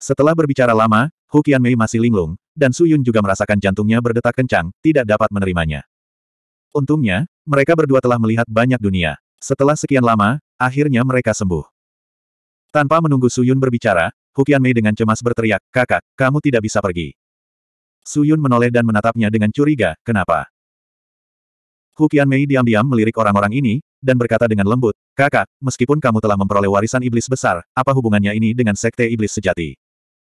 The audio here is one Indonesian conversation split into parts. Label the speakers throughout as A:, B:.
A: Setelah berbicara lama, Hu Mei masih linglung, dan Su Yun juga merasakan jantungnya berdetak kencang, tidak dapat menerimanya. Untungnya, mereka berdua telah melihat banyak dunia. Setelah sekian lama, akhirnya mereka sembuh. Tanpa menunggu Su Yun berbicara, Hu Mei dengan cemas berteriak, kakak, kamu tidak bisa pergi. Su Yun menoleh dan menatapnya dengan curiga, kenapa? Hu Mei diam-diam melirik orang-orang ini, dan berkata dengan lembut, kakak, meskipun kamu telah memperoleh warisan iblis besar, apa hubungannya ini dengan sekte iblis sejati?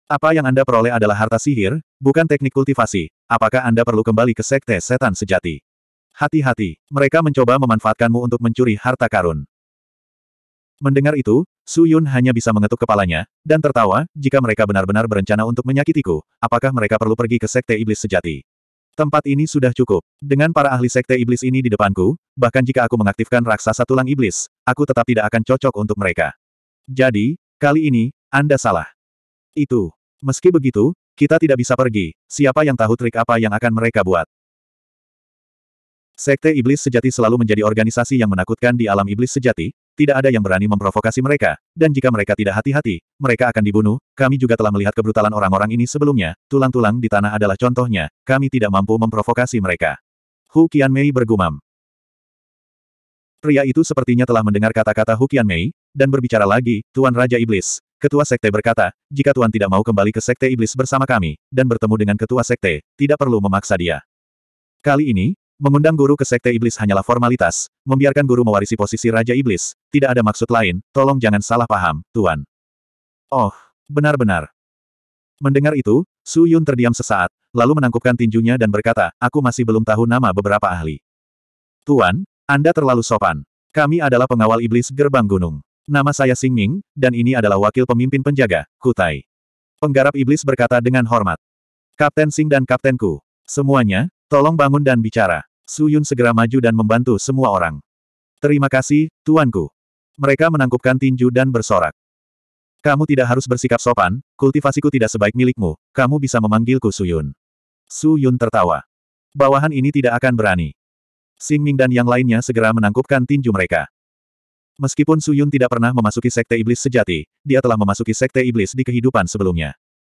A: Apa yang Anda peroleh adalah harta sihir, bukan teknik kultivasi. Apakah Anda perlu kembali ke sekte setan sejati? Hati-hati, mereka mencoba memanfaatkanmu untuk mencuri harta karun. Mendengar itu, Su Yun hanya bisa mengetuk kepalanya, dan tertawa, jika mereka benar-benar berencana untuk menyakitiku, apakah mereka perlu pergi ke sekte iblis sejati? Tempat ini sudah cukup. Dengan para ahli sekte iblis ini di depanku, bahkan jika aku mengaktifkan raksasa tulang iblis, aku tetap tidak akan cocok untuk mereka. Jadi, kali ini, Anda salah itu. Meski begitu, kita tidak bisa pergi, siapa yang tahu trik apa yang akan mereka buat. Sekte Iblis Sejati selalu menjadi organisasi yang menakutkan di alam Iblis Sejati, tidak ada yang berani memprovokasi mereka, dan jika mereka tidak hati-hati, mereka akan dibunuh, kami juga telah melihat kebrutalan orang-orang ini sebelumnya, tulang-tulang di tanah adalah contohnya, kami tidak mampu memprovokasi mereka. Hu Mei bergumam. Pria itu sepertinya telah mendengar kata-kata Hu Mei dan berbicara lagi, Tuan Raja Iblis, Ketua Sekte berkata, jika Tuan tidak mau kembali ke Sekte Iblis bersama kami, dan bertemu dengan Ketua Sekte, tidak perlu memaksa dia. Kali ini, mengundang guru ke Sekte Iblis hanyalah formalitas, membiarkan guru mewarisi posisi Raja Iblis, tidak ada maksud lain, tolong jangan salah paham, Tuan. Oh, benar-benar. Mendengar itu, Su Yun terdiam sesaat, lalu menangkupkan tinjunya dan berkata, aku masih belum tahu nama beberapa ahli. Tuan, Anda terlalu sopan. Kami adalah pengawal iblis gerbang gunung. Nama saya Sing Ming, dan ini adalah wakil pemimpin penjaga, Kutai. Penggarap iblis berkata dengan hormat. Kapten Sing dan Kapten Ku, semuanya, tolong bangun dan bicara. Su Yun segera maju dan membantu semua orang. Terima kasih, Tuanku. Mereka menangkupkan tinju dan bersorak. Kamu tidak harus bersikap sopan, kultivasiku tidak sebaik milikmu, kamu bisa memanggilku Su Yun. Su Yun tertawa. Bawahan ini tidak akan berani. Sing Ming dan yang lainnya segera menangkupkan tinju mereka. Meskipun Suyun tidak pernah memasuki sekte iblis sejati, dia telah memasuki sekte iblis di kehidupan sebelumnya.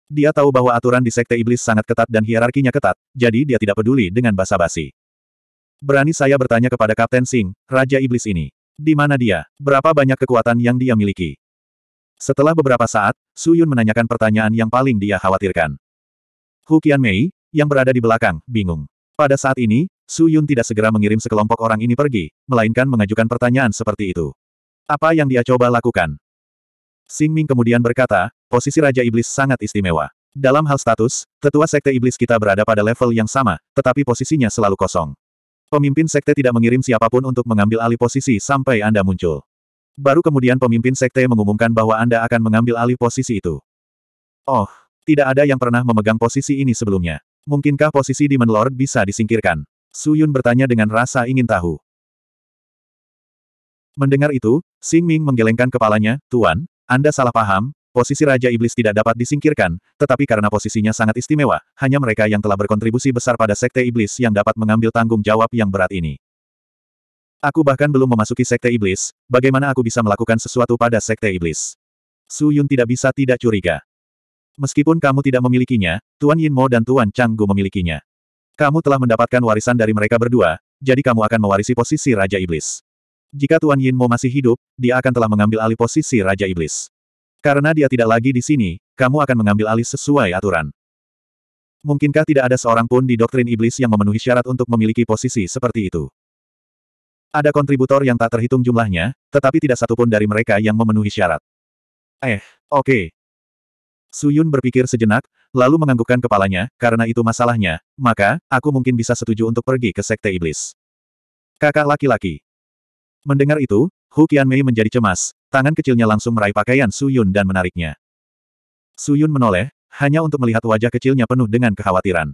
A: Dia tahu bahwa aturan di sekte iblis sangat ketat dan hierarkinya ketat, jadi dia tidak peduli dengan basa-basi. Berani saya bertanya kepada Kapten Singh, Raja Iblis ini. Di mana dia? Berapa banyak kekuatan yang dia miliki? Setelah beberapa saat, Suyun menanyakan pertanyaan yang paling dia khawatirkan. Hu Qian Mei, yang berada di belakang, bingung. Pada saat ini, Suyun tidak segera mengirim sekelompok orang ini pergi, melainkan mengajukan pertanyaan seperti itu. Apa yang dia coba lakukan? Sing Ming kemudian berkata, posisi Raja Iblis sangat istimewa. Dalam hal status, tetua sekte iblis kita berada pada level yang sama, tetapi posisinya selalu kosong. Pemimpin sekte tidak mengirim siapapun untuk mengambil alih posisi sampai Anda muncul. Baru kemudian pemimpin sekte mengumumkan bahwa Anda akan mengambil alih posisi itu. Oh, tidak ada yang pernah memegang posisi ini sebelumnya. Mungkinkah posisi Di Lord bisa disingkirkan? Suyun bertanya dengan rasa ingin tahu. Mendengar itu, Xing Ming menggelengkan kepalanya, Tuan, Anda salah paham, posisi Raja Iblis tidak dapat disingkirkan, tetapi karena posisinya sangat istimewa, hanya mereka yang telah berkontribusi besar pada Sekte Iblis yang dapat mengambil tanggung jawab yang berat ini. Aku bahkan belum memasuki Sekte Iblis, bagaimana aku bisa melakukan sesuatu pada Sekte Iblis? Su Yun tidak bisa tidak curiga. Meskipun kamu tidak memilikinya, Tuan Yin Mo dan Tuan Chang Gu memilikinya. Kamu telah mendapatkan warisan dari mereka berdua, jadi kamu akan mewarisi posisi Raja Iblis. Jika Tuan Yin Mo masih hidup, dia akan telah mengambil alih posisi Raja Iblis. Karena dia tidak lagi di sini, kamu akan mengambil alih sesuai aturan. Mungkinkah tidak ada seorang pun di doktrin iblis yang memenuhi syarat untuk memiliki posisi seperti itu? Ada kontributor yang tak terhitung jumlahnya, tetapi tidak satupun dari mereka yang memenuhi syarat. Eh, oke. Okay. Yun berpikir sejenak, lalu menganggukkan kepalanya, karena itu masalahnya, maka, aku mungkin bisa setuju untuk pergi ke Sekte Iblis. Kakak laki-laki. Mendengar itu, Hu Mei menjadi cemas, tangan kecilnya langsung meraih pakaian Su Yun dan menariknya. Su Yun menoleh, hanya untuk melihat wajah kecilnya penuh dengan kekhawatiran.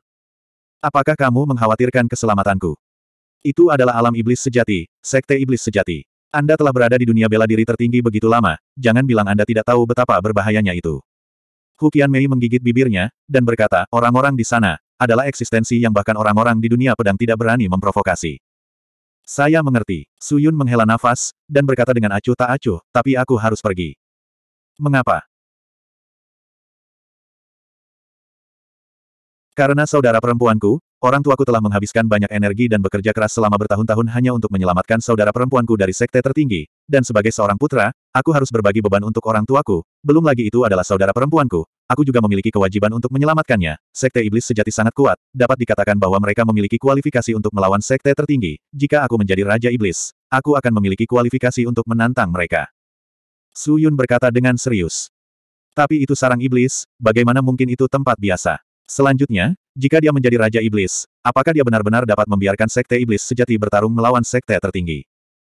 A: Apakah kamu mengkhawatirkan keselamatanku? Itu adalah alam iblis sejati, sekte iblis sejati. Anda telah berada di dunia bela diri tertinggi begitu lama, jangan bilang Anda tidak tahu betapa berbahayanya itu. Hu Mei menggigit bibirnya, dan berkata, orang-orang di sana, adalah eksistensi yang bahkan orang-orang di dunia pedang tidak berani memprovokasi. Saya mengerti. Suyun menghela nafas, dan berkata dengan acuh tak acuh, tapi aku harus pergi. Mengapa? Karena saudara perempuanku, orang tuaku telah menghabiskan banyak energi dan bekerja keras selama bertahun-tahun hanya untuk menyelamatkan saudara perempuanku dari sekte tertinggi, dan sebagai seorang putra, aku harus berbagi beban untuk orang tuaku, belum lagi itu adalah saudara perempuanku, aku juga memiliki kewajiban untuk menyelamatkannya. Sekte Iblis sejati sangat kuat, dapat dikatakan bahwa mereka memiliki kualifikasi untuk melawan sekte tertinggi. Jika aku menjadi Raja Iblis, aku akan memiliki kualifikasi untuk menantang mereka. Su Yun berkata dengan serius. Tapi itu sarang iblis, bagaimana mungkin itu tempat biasa? Selanjutnya, jika dia menjadi Raja Iblis, apakah dia benar-benar dapat membiarkan sekte iblis sejati bertarung melawan sekte tertinggi?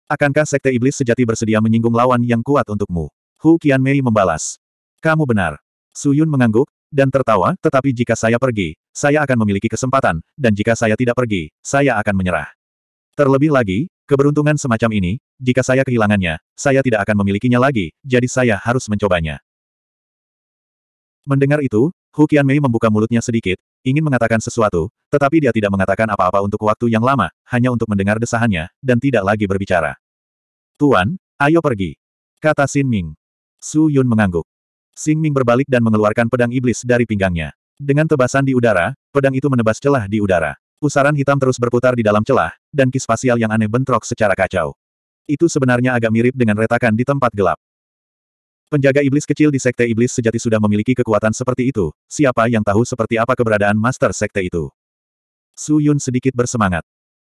A: Akankah sekte iblis sejati bersedia menyinggung lawan yang kuat untukmu? Hu Qianmei membalas. Kamu benar. Suyun mengangguk, dan tertawa, tetapi jika saya pergi, saya akan memiliki kesempatan, dan jika saya tidak pergi, saya akan menyerah. Terlebih lagi, keberuntungan semacam ini, jika saya kehilangannya, saya tidak akan memilikinya lagi, jadi saya harus mencobanya. Mendengar itu, Hu Mei membuka mulutnya sedikit, ingin mengatakan sesuatu, tetapi dia tidak mengatakan apa-apa untuk waktu yang lama, hanya untuk mendengar desahannya, dan tidak lagi berbicara. Tuan, ayo pergi. Kata Xin Ming. Su Yun mengangguk. Xing Ming berbalik dan mengeluarkan pedang iblis dari pinggangnya. Dengan tebasan di udara, pedang itu menebas celah di udara. Pusaran hitam terus berputar di dalam celah, dan kis spasial yang aneh bentrok secara kacau. Itu sebenarnya agak mirip dengan retakan di tempat gelap. Penjaga iblis kecil di Sekte Iblis sejati sudah memiliki kekuatan seperti itu, siapa yang tahu seperti apa keberadaan Master Sekte itu. Su Yun sedikit bersemangat.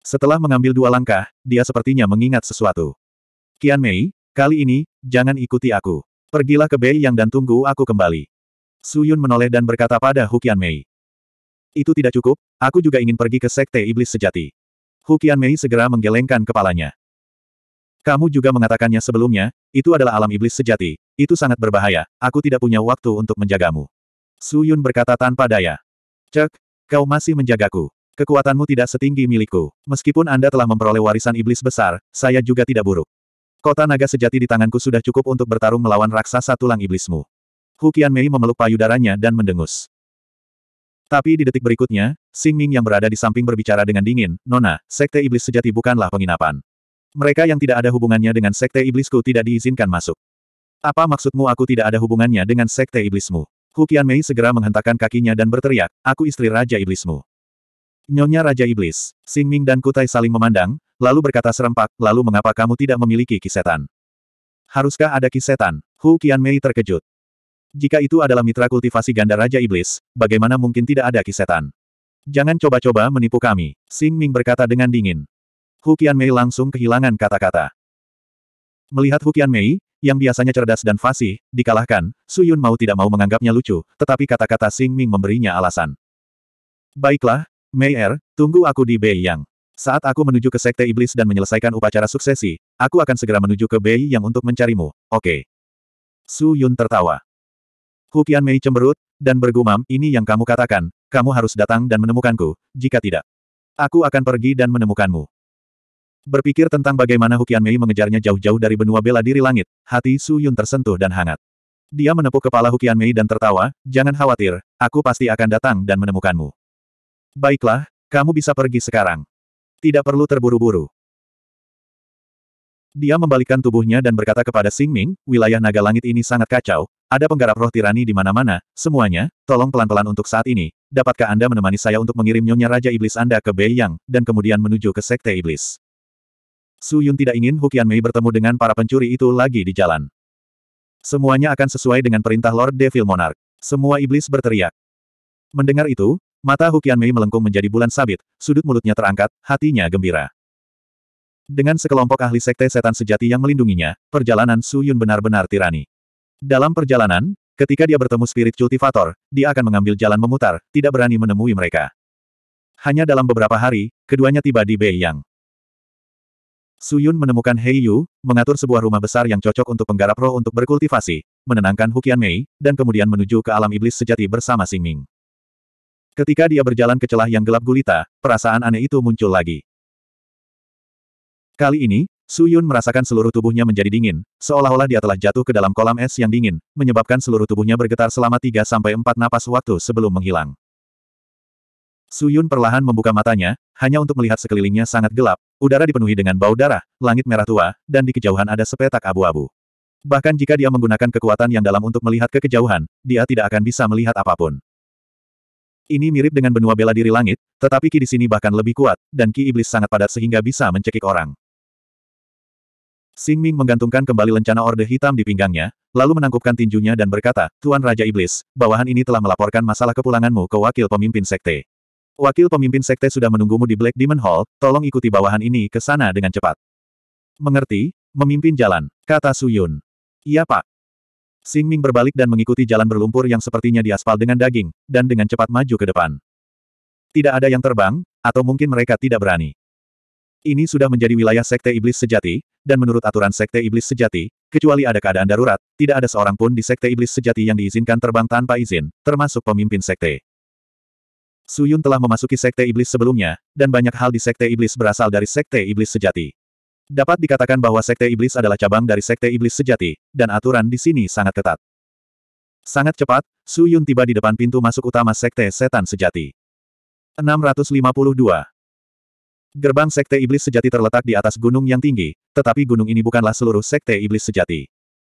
A: Setelah mengambil dua langkah, dia sepertinya mengingat sesuatu. Kian Mei, kali ini, jangan ikuti aku. Pergilah ke Bei Yang dan tunggu aku kembali. Su Yun menoleh dan berkata pada Hukian Mei. Itu tidak cukup, aku juga ingin pergi ke Sekte Iblis Sejati. Hukian Mei segera menggelengkan kepalanya. Kamu juga mengatakannya sebelumnya, itu adalah alam iblis sejati, itu sangat berbahaya, aku tidak punya waktu untuk menjagamu. Su Yun berkata tanpa daya. Cek, kau masih menjagaku. Kekuatanmu tidak setinggi milikku. Meskipun Anda telah memperoleh warisan iblis besar, saya juga tidak buruk. Kota naga sejati di tanganku sudah cukup untuk bertarung melawan raksasa tulang iblismu. Hu Mei memeluk payudaranya dan mendengus. Tapi di detik berikutnya, Xing Ming yang berada di samping berbicara dengan dingin, Nona, sekte iblis sejati bukanlah penginapan. Mereka yang tidak ada hubungannya dengan sekte iblisku tidak diizinkan masuk. Apa maksudmu aku tidak ada hubungannya dengan sekte iblismu? Hu Mei segera menghentakkan kakinya dan berteriak, aku istri Raja Iblismu. Nyonya Raja Iblis, Xing Ming dan Kutai saling memandang, lalu berkata serempak, lalu mengapa kamu tidak memiliki kisetan? Haruskah ada kisetan? Hu Mei terkejut. Jika itu adalah mitra kultivasi ganda Raja Iblis, bagaimana mungkin tidak ada kisetan? Jangan coba-coba menipu kami, Sing Ming berkata dengan dingin. Hu Mei langsung kehilangan kata-kata. Melihat Hu Mei, yang biasanya cerdas dan fasih, dikalahkan, Su Yun mau tidak mau menganggapnya lucu, tetapi kata-kata Sing Ming memberinya alasan. Baiklah, Mei Er, tunggu aku di Bei Yang. Saat aku menuju ke Sekte Iblis dan menyelesaikan upacara suksesi, aku akan segera menuju ke Bei Yang untuk mencarimu, oke. Okay. Su Yun tertawa. Hu Mei cemberut, dan bergumam, ini yang kamu katakan, kamu harus datang dan menemukanku, jika tidak. Aku akan pergi dan menemukanmu. Berpikir tentang bagaimana Hu Mei mengejarnya jauh-jauh dari benua bela diri langit, hati Su Yun tersentuh dan hangat. Dia menepuk kepala Hu Mei dan tertawa, jangan khawatir, aku pasti akan datang dan menemukanmu. Baiklah, kamu bisa pergi sekarang. Tidak perlu terburu-buru. Dia membalikkan tubuhnya dan berkata kepada Sing Ming, wilayah naga langit ini sangat kacau, ada penggarap roh tirani di mana-mana, semuanya, tolong pelan-pelan untuk saat ini, dapatkah Anda menemani saya untuk mengirim Nyonya Raja Iblis Anda ke Bei Yang dan kemudian menuju ke Sekte Iblis. Su Yun tidak ingin Hukian Mei bertemu dengan para pencuri itu lagi di jalan. Semuanya akan sesuai dengan perintah Lord Devil Monarch. Semua iblis berteriak. Mendengar itu, Mata Hukian Mei melengkung menjadi bulan sabit, sudut mulutnya terangkat, hatinya gembira. Dengan sekelompok ahli sekte setan sejati yang melindunginya, perjalanan Su Yun benar-benar tirani. Dalam perjalanan, ketika dia bertemu spirit cultivator, dia akan mengambil jalan memutar, tidak berani menemui mereka. Hanya dalam beberapa hari, keduanya tiba di Bei Beiyang. Yun menemukan Hei Yu, mengatur sebuah rumah besar yang cocok untuk penggarap roh untuk berkultivasi, menenangkan Hukian Mei, dan kemudian menuju ke alam iblis sejati bersama Sing Ming. Ketika dia berjalan ke celah yang gelap gulita, perasaan aneh itu muncul lagi. Kali ini, Su Yun merasakan seluruh tubuhnya menjadi dingin, seolah-olah dia telah jatuh ke dalam kolam es yang dingin, menyebabkan seluruh tubuhnya bergetar selama 3-4 napas waktu sebelum menghilang. Su Yun perlahan membuka matanya, hanya untuk melihat sekelilingnya sangat gelap, udara dipenuhi dengan bau darah, langit merah tua, dan di kejauhan ada sepetak abu-abu. Bahkan jika dia menggunakan kekuatan yang dalam untuk melihat ke kejauhan, dia tidak akan bisa melihat apapun. Ini mirip dengan benua bela diri langit, tetapi ki di sini bahkan lebih kuat, dan ki iblis sangat padat sehingga bisa mencekik orang. Xing Ming menggantungkan kembali lencana Orde Hitam di pinggangnya, lalu menangkupkan tinjunya dan berkata, Tuan Raja Iblis, bawahan ini telah melaporkan masalah kepulanganmu ke wakil pemimpin sekte. Wakil pemimpin sekte sudah menunggumu di Black Demon Hall, tolong ikuti bawahan ini ke sana dengan cepat. Mengerti? Memimpin jalan, kata Suyun. Iya pak. Xing Ming berbalik dan mengikuti jalan berlumpur yang sepertinya diaspal dengan daging, dan dengan cepat maju ke depan. Tidak ada yang terbang, atau mungkin mereka tidak berani. Ini sudah menjadi wilayah Sekte Iblis Sejati, dan menurut aturan Sekte Iblis Sejati, kecuali ada keadaan darurat, tidak ada seorang pun di Sekte Iblis Sejati yang diizinkan terbang tanpa izin, termasuk pemimpin Sekte. Suyun telah memasuki Sekte Iblis sebelumnya, dan banyak hal di Sekte Iblis berasal dari Sekte Iblis Sejati. Dapat dikatakan bahwa Sekte Iblis adalah cabang dari Sekte Iblis sejati, dan aturan di sini sangat ketat. Sangat cepat, Su Yun tiba di depan pintu masuk utama Sekte Setan Sejati. 652. Gerbang Sekte Iblis Sejati terletak di atas gunung yang tinggi, tetapi gunung ini bukanlah seluruh Sekte Iblis Sejati.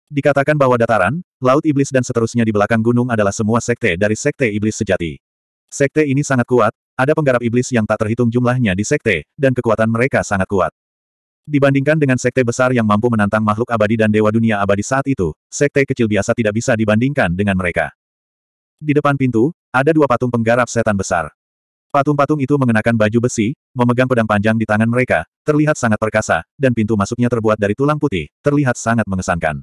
A: Dikatakan bahwa dataran, laut iblis dan seterusnya di belakang gunung adalah semua sekte dari Sekte Iblis Sejati. Sekte ini sangat kuat, ada penggarap iblis yang tak terhitung jumlahnya di sekte, dan kekuatan mereka sangat kuat. Dibandingkan dengan sekte besar yang mampu menantang makhluk abadi dan dewa dunia abadi saat itu, sekte kecil biasa tidak bisa dibandingkan dengan mereka. Di depan pintu, ada dua patung penggarap setan besar. Patung-patung itu mengenakan baju besi, memegang pedang panjang di tangan mereka, terlihat sangat perkasa, dan pintu masuknya terbuat dari tulang putih, terlihat sangat mengesankan.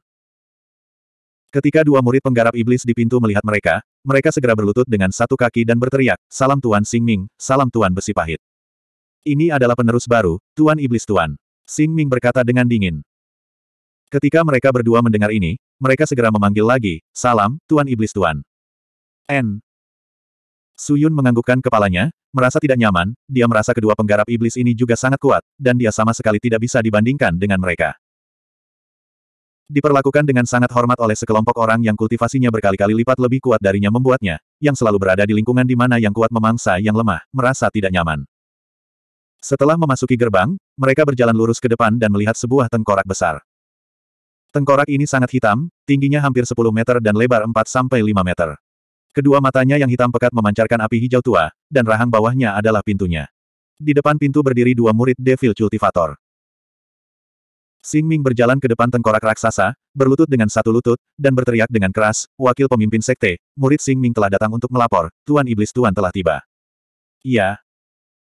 A: Ketika dua murid penggarap iblis di pintu melihat mereka, mereka segera berlutut dengan satu kaki dan berteriak, Salam Tuan Sing Ming, Salam Tuan Besi Pahit. Ini adalah penerus baru, Tuan Iblis Tuan. Xing Ming berkata dengan dingin. Ketika mereka berdua mendengar ini, mereka segera memanggil lagi, Salam, Tuan Iblis Tuan. N. Suyun menganggukkan kepalanya, merasa tidak nyaman, dia merasa kedua penggarap iblis ini juga sangat kuat, dan dia sama sekali tidak bisa dibandingkan dengan mereka. Diperlakukan dengan sangat hormat oleh sekelompok orang yang kultivasinya berkali-kali lipat lebih kuat darinya membuatnya, yang selalu berada di lingkungan di mana yang kuat memangsa yang lemah, merasa tidak nyaman. Setelah memasuki gerbang, mereka berjalan lurus ke depan dan melihat sebuah tengkorak besar. Tengkorak ini sangat hitam, tingginya hampir 10 meter dan lebar 4-5 meter. Kedua matanya yang hitam pekat memancarkan api hijau tua, dan rahang bawahnya adalah pintunya. Di depan pintu berdiri dua murid Devil Cultivator. Xing Ming berjalan ke depan tengkorak raksasa, berlutut dengan satu lutut, dan berteriak dengan keras, wakil pemimpin sekte, murid Xing Ming telah datang untuk melapor, Tuan Iblis Tuan telah tiba. Iya,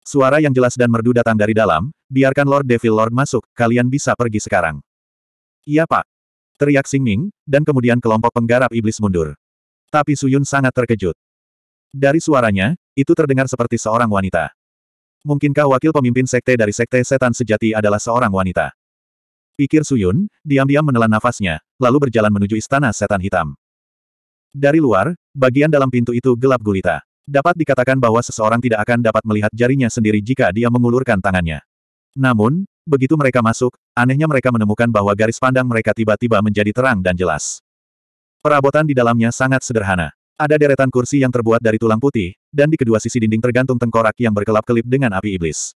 A: Suara yang jelas dan merdu datang dari dalam, biarkan Lord Devil Lord masuk, kalian bisa pergi sekarang. Iya pak. Teriak Xing Ming, dan kemudian kelompok penggarap iblis mundur. Tapi Suyun sangat terkejut. Dari suaranya, itu terdengar seperti seorang wanita. Mungkinkah wakil pemimpin sekte dari sekte setan sejati adalah seorang wanita? Pikir Suyun, diam-diam menelan nafasnya, lalu berjalan menuju istana setan hitam. Dari luar, bagian dalam pintu itu gelap gulita. Dapat dikatakan bahwa seseorang tidak akan dapat melihat jarinya sendiri jika dia mengulurkan tangannya. Namun, begitu mereka masuk, anehnya mereka menemukan bahwa garis pandang mereka tiba-tiba menjadi terang dan jelas. Perabotan di dalamnya sangat sederhana. Ada deretan kursi yang terbuat dari tulang putih, dan di kedua sisi dinding tergantung tengkorak yang berkelap-kelip dengan api iblis.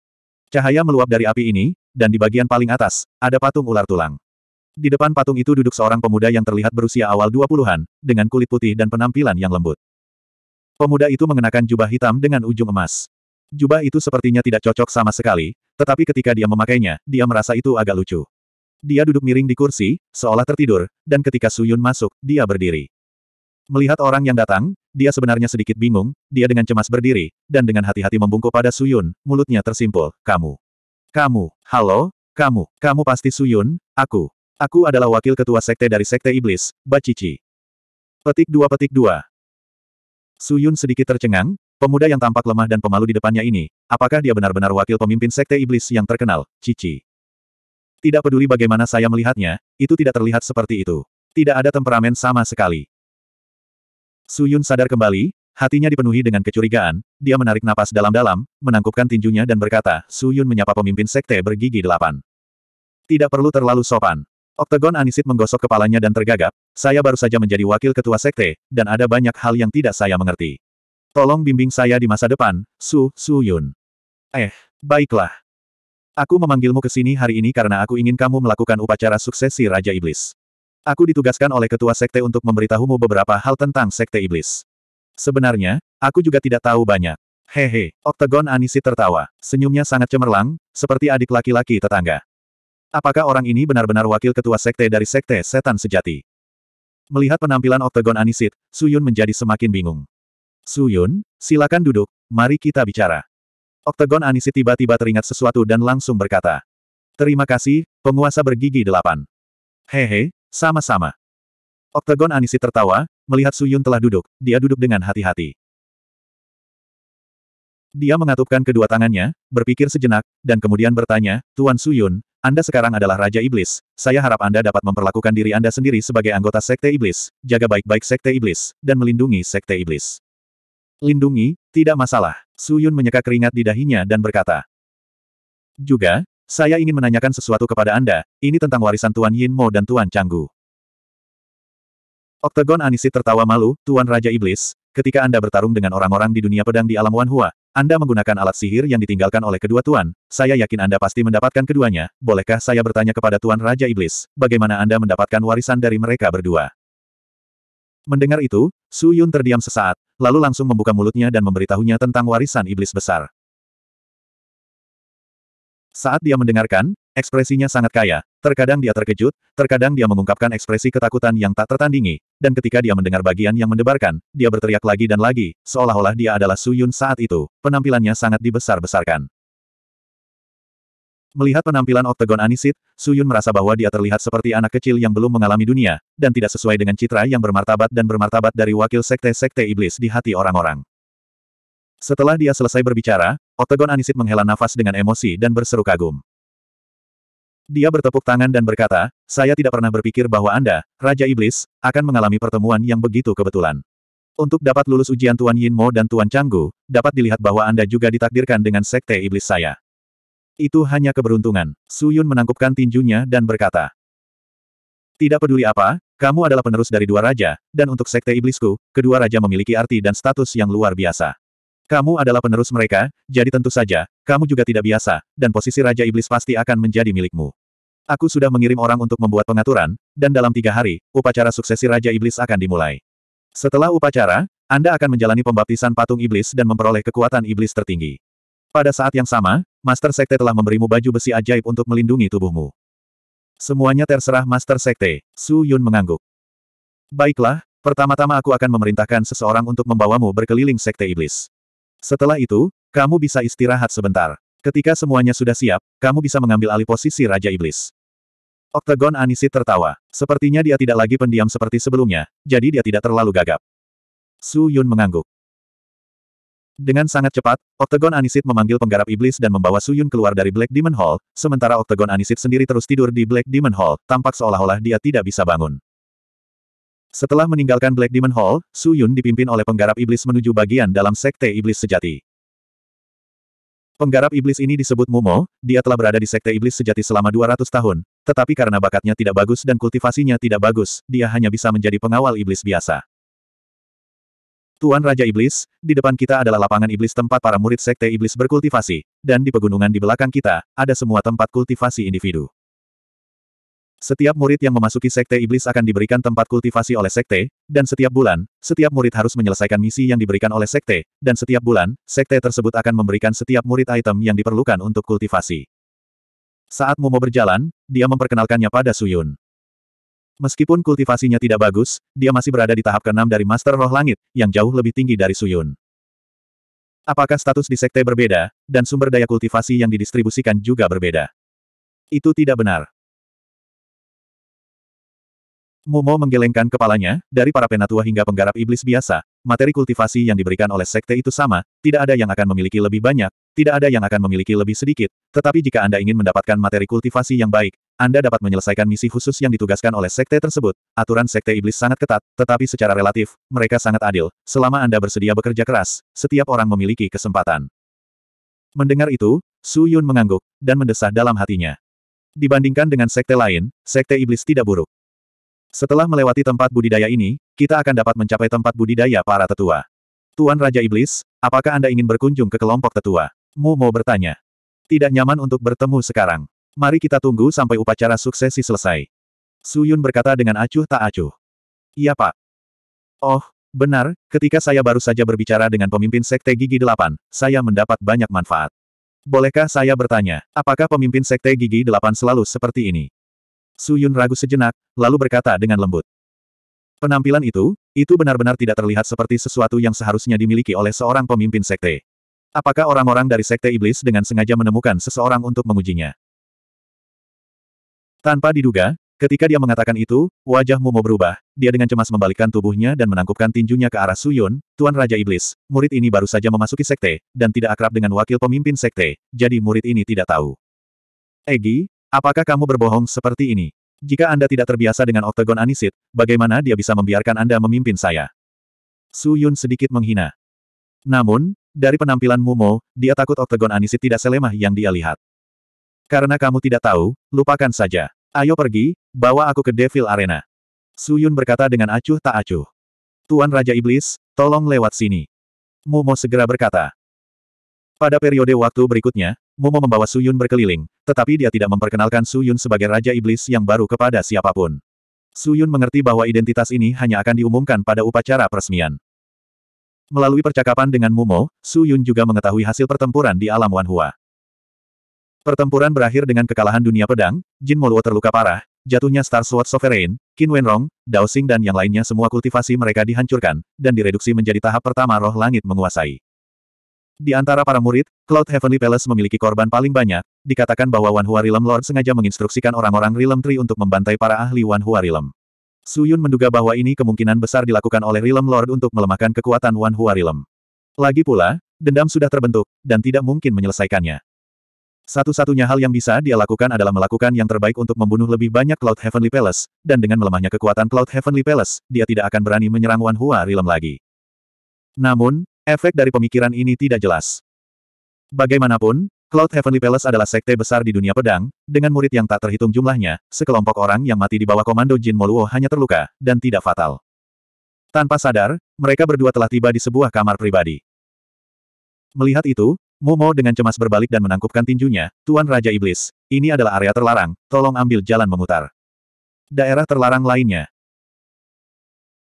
A: Cahaya meluap dari api ini, dan di bagian paling atas, ada patung ular tulang. Di depan patung itu duduk seorang pemuda yang terlihat berusia awal 20-an, dengan kulit putih dan penampilan yang lembut. Pemuda itu mengenakan jubah hitam dengan ujung emas. Jubah itu sepertinya tidak cocok sama sekali, tetapi ketika dia memakainya, dia merasa itu agak lucu. Dia duduk miring di kursi, seolah tertidur, dan ketika Suyun masuk, dia berdiri. Melihat orang yang datang, dia sebenarnya sedikit bingung, dia dengan cemas berdiri, dan dengan hati-hati membungkuk pada Suyun, mulutnya tersimpul, kamu. Kamu, halo, kamu, kamu pasti Suyun, aku. Aku adalah wakil ketua sekte dari sekte iblis, Bacici. Petik dua petik dua. Suyun sedikit tercengang, pemuda yang tampak lemah dan pemalu di depannya ini, apakah dia benar-benar wakil pemimpin sekte iblis yang terkenal, Cici? Tidak peduli bagaimana saya melihatnya, itu tidak terlihat seperti itu. Tidak ada temperamen sama sekali. Suyun sadar kembali, hatinya dipenuhi dengan kecurigaan, dia menarik napas dalam-dalam, menangkupkan tinjunya dan berkata, Suyun menyapa pemimpin sekte bergigi delapan. Tidak perlu terlalu sopan. Oktagon Anisit menggosok kepalanya dan tergagap, saya baru saja menjadi wakil ketua sekte, dan ada banyak hal yang tidak saya mengerti. Tolong bimbing saya di masa depan, Su, Su Yun. Eh, baiklah. Aku memanggilmu ke sini hari ini karena aku ingin kamu melakukan upacara suksesi Raja Iblis. Aku ditugaskan oleh ketua sekte untuk memberitahumu beberapa hal tentang sekte iblis. Sebenarnya, aku juga tidak tahu banyak. Hehe, Oktagon Anisit tertawa. Senyumnya sangat cemerlang, seperti adik laki-laki tetangga. Apakah orang ini benar-benar wakil ketua sekte dari sekte setan sejati? Melihat penampilan oktagon Anisit, Suyun menjadi semakin bingung. Suyun, silakan duduk, mari kita bicara. Oktagon Anisit tiba-tiba teringat sesuatu dan langsung berkata. Terima kasih, penguasa bergigi delapan. Hehe, sama-sama. Oktagon Anisit tertawa, melihat Suyun telah duduk, dia duduk dengan hati-hati. Dia mengatupkan kedua tangannya, berpikir sejenak, dan kemudian bertanya, Tuan Suyun, anda sekarang adalah Raja Iblis, saya harap Anda dapat memperlakukan diri Anda sendiri sebagai anggota Sekte Iblis, jaga baik-baik Sekte Iblis, dan melindungi Sekte Iblis. Lindungi, tidak masalah. Su Yun menyeka keringat di dahinya dan berkata. Juga, saya ingin menanyakan sesuatu kepada Anda, ini tentang warisan Tuan Yin Mo dan Tuan Canggu. Oktagon Anisi tertawa malu, Tuan Raja Iblis, ketika Anda bertarung dengan orang-orang di dunia pedang di alam Wanhua, anda menggunakan alat sihir yang ditinggalkan oleh kedua tuan, saya yakin Anda pasti mendapatkan keduanya, bolehkah saya bertanya kepada Tuan Raja Iblis, bagaimana Anda mendapatkan warisan dari mereka berdua? Mendengar itu, Su Yun terdiam sesaat, lalu langsung membuka mulutnya dan memberitahunya tentang warisan iblis besar. Saat dia mendengarkan, ekspresinya sangat kaya. Terkadang dia terkejut, terkadang dia mengungkapkan ekspresi ketakutan yang tak tertandingi, dan ketika dia mendengar bagian yang mendebarkan, dia berteriak lagi dan lagi, seolah-olah dia adalah Suyun saat itu. Penampilannya sangat dibesar-besarkan. Melihat penampilan oktagon Anisit, Suyun merasa bahwa dia terlihat seperti anak kecil yang belum mengalami dunia, dan tidak sesuai dengan citra yang bermartabat dan bermartabat dari wakil sekte-sekte iblis di hati orang-orang. Setelah dia selesai berbicara, Octagon Anisit menghela nafas dengan emosi dan berseru kagum. Dia bertepuk tangan dan berkata, saya tidak pernah berpikir bahwa Anda, Raja Iblis, akan mengalami pertemuan yang begitu kebetulan. Untuk dapat lulus ujian Tuan Yin Mo dan Tuan Canggu, dapat dilihat bahwa Anda juga ditakdirkan dengan sekte iblis saya. Itu hanya keberuntungan. Su Yun menangkupkan tinjunya dan berkata, Tidak peduli apa, kamu adalah penerus dari dua raja, dan untuk sekte iblisku, kedua raja memiliki arti dan status yang luar biasa. Kamu adalah penerus mereka, jadi tentu saja, kamu juga tidak biasa, dan posisi Raja Iblis pasti akan menjadi milikmu. Aku sudah mengirim orang untuk membuat pengaturan, dan dalam tiga hari, upacara suksesi Raja Iblis akan dimulai. Setelah upacara, Anda akan menjalani pembaptisan patung iblis dan memperoleh kekuatan iblis tertinggi. Pada saat yang sama, Master Sekte telah memberimu baju besi ajaib untuk melindungi tubuhmu. Semuanya terserah Master Sekte, Su Yun mengangguk. Baiklah, pertama-tama aku akan memerintahkan seseorang untuk membawamu berkeliling Sekte Iblis. Setelah itu, kamu bisa istirahat sebentar. Ketika semuanya sudah siap, kamu bisa mengambil alih posisi Raja Iblis. Oktagon Anisit tertawa. Sepertinya dia tidak lagi pendiam seperti sebelumnya, jadi dia tidak terlalu gagap. Su Yun mengangguk. Dengan sangat cepat, Oktagon Anisit memanggil penggarap iblis dan membawa Su Yun keluar dari Black Demon Hall, sementara Oktagon Anisit sendiri terus tidur di Black Demon Hall, tampak seolah-olah dia tidak bisa bangun. Setelah meninggalkan Black Demon Hall, Su Yun dipimpin oleh penggarap iblis menuju bagian dalam sekte iblis sejati. Penggarap iblis ini disebut Mumo, dia telah berada di sekte iblis sejati selama 200 tahun, tetapi karena bakatnya tidak bagus dan kultivasinya tidak bagus, dia hanya bisa menjadi pengawal iblis biasa. Tuan Raja Iblis, di depan kita adalah lapangan iblis tempat para murid sekte iblis berkultivasi, dan di pegunungan di belakang kita, ada semua tempat kultivasi individu. Setiap murid yang memasuki Sekte Iblis akan diberikan tempat kultivasi oleh Sekte, dan setiap bulan, setiap murid harus menyelesaikan misi yang diberikan oleh Sekte, dan setiap bulan, Sekte tersebut akan memberikan setiap murid item yang diperlukan untuk kultivasi. Saat Momo berjalan, dia memperkenalkannya pada Suyun. Meskipun kultivasinya tidak bagus, dia masih berada di tahap keenam dari Master Roh Langit, yang jauh lebih tinggi dari Suyun. Apakah status di Sekte berbeda, dan sumber daya kultivasi yang didistribusikan juga berbeda? Itu tidak benar. Momo menggelengkan kepalanya, dari para penatua hingga penggarap iblis biasa, materi kultivasi yang diberikan oleh sekte itu sama, tidak ada yang akan memiliki lebih banyak, tidak ada yang akan memiliki lebih sedikit, tetapi jika Anda ingin mendapatkan materi kultivasi yang baik, Anda dapat menyelesaikan misi khusus yang ditugaskan oleh sekte tersebut. Aturan sekte iblis sangat ketat, tetapi secara relatif, mereka sangat adil. Selama Anda bersedia bekerja keras, setiap orang memiliki kesempatan. Mendengar itu, Su Yun mengangguk, dan mendesah dalam hatinya. Dibandingkan dengan sekte lain, sekte iblis tidak buruk. Setelah melewati tempat budidaya ini, kita akan dapat mencapai tempat budidaya para tetua. Tuan Raja Iblis, apakah Anda ingin berkunjung ke kelompok tetua? Momo bertanya. Tidak nyaman untuk bertemu sekarang. Mari kita tunggu sampai upacara suksesi selesai. Su Yun berkata dengan acuh tak acuh. Iya pak. Oh, benar, ketika saya baru saja berbicara dengan pemimpin Sekte Gigi Delapan, saya mendapat banyak manfaat. Bolehkah saya bertanya, apakah pemimpin Sekte Gigi Delapan selalu seperti ini? Su Yun ragu sejenak, lalu berkata dengan lembut. Penampilan itu, itu benar-benar tidak terlihat seperti sesuatu yang seharusnya dimiliki oleh seorang pemimpin sekte. Apakah orang-orang dari sekte iblis dengan sengaja menemukan seseorang untuk mengujinya? Tanpa diduga, ketika dia mengatakan itu, wajah Momo berubah, dia dengan cemas membalikkan tubuhnya dan menangkupkan tinjunya ke arah Suyun, Tuan Raja Iblis, murid ini baru saja memasuki sekte, dan tidak akrab dengan wakil pemimpin sekte, jadi murid ini tidak tahu. Egi, Apakah kamu berbohong seperti ini? Jika Anda tidak terbiasa dengan oktagon anisit, bagaimana dia bisa membiarkan Anda memimpin saya? Su Yun sedikit menghina. Namun, dari penampilan Mumo, dia takut oktagon anisit tidak selemah yang dia lihat. Karena kamu tidak tahu, lupakan saja. Ayo pergi, bawa aku ke Devil Arena. Su Yun berkata dengan acuh tak acuh. Tuan Raja Iblis, tolong lewat sini. Mumo segera berkata. Pada periode waktu berikutnya, Momo membawa Su Yun berkeliling, tetapi dia tidak memperkenalkan Su Yun sebagai Raja Iblis yang baru kepada siapapun. Su Yun mengerti bahwa identitas ini hanya akan diumumkan pada upacara peresmian. Melalui percakapan dengan Momo, Yun juga mengetahui hasil pertempuran di alam Wanhua. Pertempuran berakhir dengan kekalahan dunia pedang, Jin Moluo terluka parah, jatuhnya Star Sword Sovereign, Qin Wenrong, Dao Xing dan yang lainnya semua kultivasi mereka dihancurkan, dan direduksi menjadi tahap pertama roh langit menguasai. Di antara para murid, Cloud Heavenly Palace memiliki korban paling banyak, dikatakan bahwa Wan Hua Realm Lord sengaja menginstruksikan orang-orang Realm Tree untuk membantai para ahli Wan Hua Realm. Suyun menduga bahwa ini kemungkinan besar dilakukan oleh Realm Lord untuk melemahkan kekuatan Wan Hua Realm. Lagi pula, dendam sudah terbentuk, dan tidak mungkin menyelesaikannya. Satu-satunya hal yang bisa dia lakukan adalah melakukan yang terbaik untuk membunuh lebih banyak Cloud Heavenly Palace, dan dengan melemahnya kekuatan Cloud Heavenly Palace, dia tidak akan berani menyerang Wan Hua Realm lagi. Namun, Efek dari pemikiran ini tidak jelas. Bagaimanapun, Cloud Heavenly Palace adalah sekte besar di dunia pedang, dengan murid yang tak terhitung jumlahnya, sekelompok orang yang mati di bawah komando Jin Moluo hanya terluka, dan tidak fatal. Tanpa sadar, mereka berdua telah tiba di sebuah kamar pribadi. Melihat itu, Momo dengan cemas berbalik dan menangkupkan tinjunya, Tuan Raja Iblis, ini adalah area terlarang, tolong ambil jalan memutar. Daerah terlarang lainnya,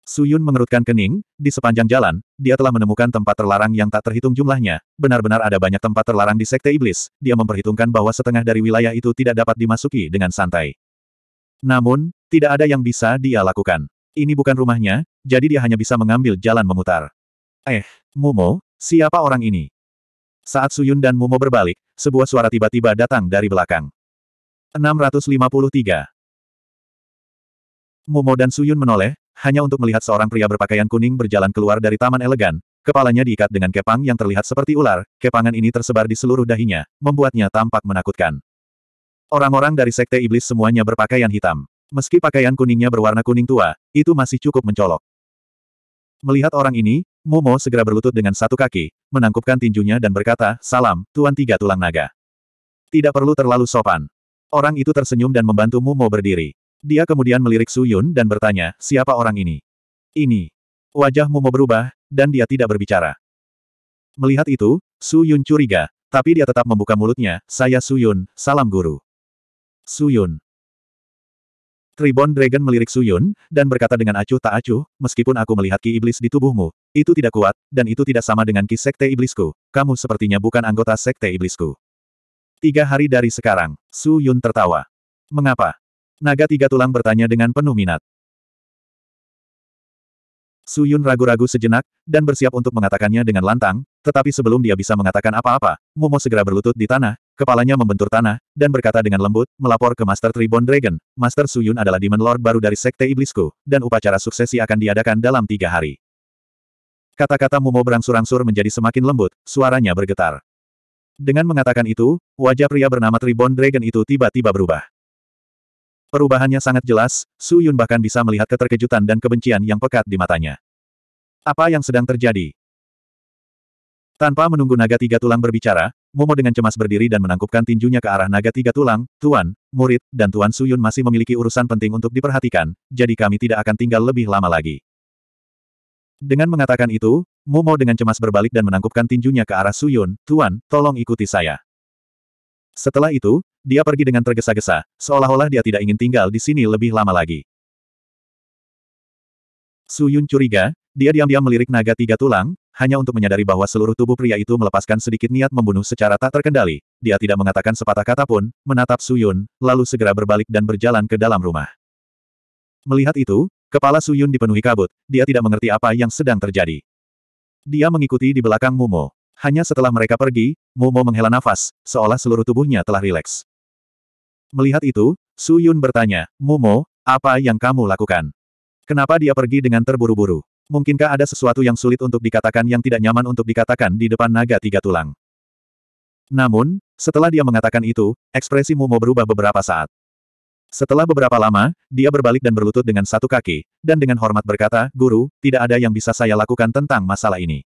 A: Suyun mengerutkan kening, di sepanjang jalan, dia telah menemukan tempat terlarang yang tak terhitung jumlahnya, benar-benar ada banyak tempat terlarang di Sekte Iblis, dia memperhitungkan bahwa setengah dari wilayah itu tidak dapat dimasuki dengan santai. Namun, tidak ada yang bisa dia lakukan. Ini bukan rumahnya, jadi dia hanya bisa mengambil jalan memutar. Eh, Momo, siapa orang ini? Saat Suyun dan Momo berbalik, sebuah suara tiba-tiba datang dari belakang. 653 Momo dan Suyun menoleh, hanya untuk melihat seorang pria berpakaian kuning berjalan keluar dari taman elegan, kepalanya diikat dengan kepang yang terlihat seperti ular, kepangan ini tersebar di seluruh dahinya, membuatnya tampak menakutkan. Orang-orang dari Sekte Iblis semuanya berpakaian hitam. Meski pakaian kuningnya berwarna kuning tua, itu masih cukup mencolok. Melihat orang ini, Momo segera berlutut dengan satu kaki, menangkupkan tinjunya dan berkata, Salam, Tuan Tiga Tulang Naga. Tidak perlu terlalu sopan. Orang itu tersenyum dan membantu Momo berdiri. Dia kemudian melirik Su Yun dan bertanya, siapa orang ini? Ini. Wajah Momo berubah, dan dia tidak berbicara. Melihat itu, Su Yun curiga, tapi dia tetap membuka mulutnya, saya Su Yun, salam guru. Su Yun. Tribon Dragon melirik Su Yun, dan berkata dengan acuh tak acuh, meskipun aku melihat ki iblis di tubuhmu, itu tidak kuat, dan itu tidak sama dengan ki sekte iblisku, kamu sepertinya bukan anggota sekte iblisku. Tiga hari dari sekarang, Su Yun tertawa. Mengapa? Naga tiga tulang bertanya dengan penuh minat. Suyun ragu-ragu sejenak, dan bersiap untuk mengatakannya dengan lantang, tetapi sebelum dia bisa mengatakan apa-apa, Momo segera berlutut di tanah, kepalanya membentur tanah, dan berkata dengan lembut, melapor ke Master Tribon Dragon, Master Suyun adalah Demon Lord baru dari Sekte Iblisku, dan upacara suksesi akan diadakan dalam tiga hari. Kata-kata Momo berangsur-angsur menjadi semakin lembut, suaranya bergetar. Dengan mengatakan itu, wajah pria bernama Tribon Dragon itu tiba-tiba berubah. Perubahannya sangat jelas, Su Yun bahkan bisa melihat keterkejutan dan kebencian yang pekat di matanya. Apa yang sedang terjadi? Tanpa menunggu naga tiga tulang berbicara, Momo dengan cemas berdiri dan menangkupkan tinjunya ke arah naga tiga tulang, Tuan, murid, dan Tuan Su Yun masih memiliki urusan penting untuk diperhatikan, jadi kami tidak akan tinggal lebih lama lagi. Dengan mengatakan itu, Momo dengan cemas berbalik dan menangkupkan tinjunya ke arah Su Yun. Tuan, tolong ikuti saya. Setelah itu, dia pergi dengan tergesa-gesa, seolah-olah dia tidak ingin tinggal di sini lebih lama lagi. Su Yun curiga, dia diam-diam melirik naga tiga tulang, hanya untuk menyadari bahwa seluruh tubuh pria itu melepaskan sedikit niat membunuh secara tak terkendali. Dia tidak mengatakan sepatah kata pun, menatap Su Yun, lalu segera berbalik dan berjalan ke dalam rumah. Melihat itu, kepala Su Yun dipenuhi kabut, dia tidak mengerti apa yang sedang terjadi. Dia mengikuti di belakang Momo. Hanya setelah mereka pergi, Momo menghela nafas, seolah seluruh tubuhnya telah rileks. Melihat itu, Su Yun bertanya, Mumo, apa yang kamu lakukan? Kenapa dia pergi dengan terburu-buru? Mungkinkah ada sesuatu yang sulit untuk dikatakan yang tidak nyaman untuk dikatakan di depan naga tiga tulang? Namun, setelah dia mengatakan itu, ekspresi Mumo berubah beberapa saat. Setelah beberapa lama, dia berbalik dan berlutut dengan satu kaki, dan dengan hormat berkata, Guru, tidak ada yang bisa saya lakukan tentang masalah ini.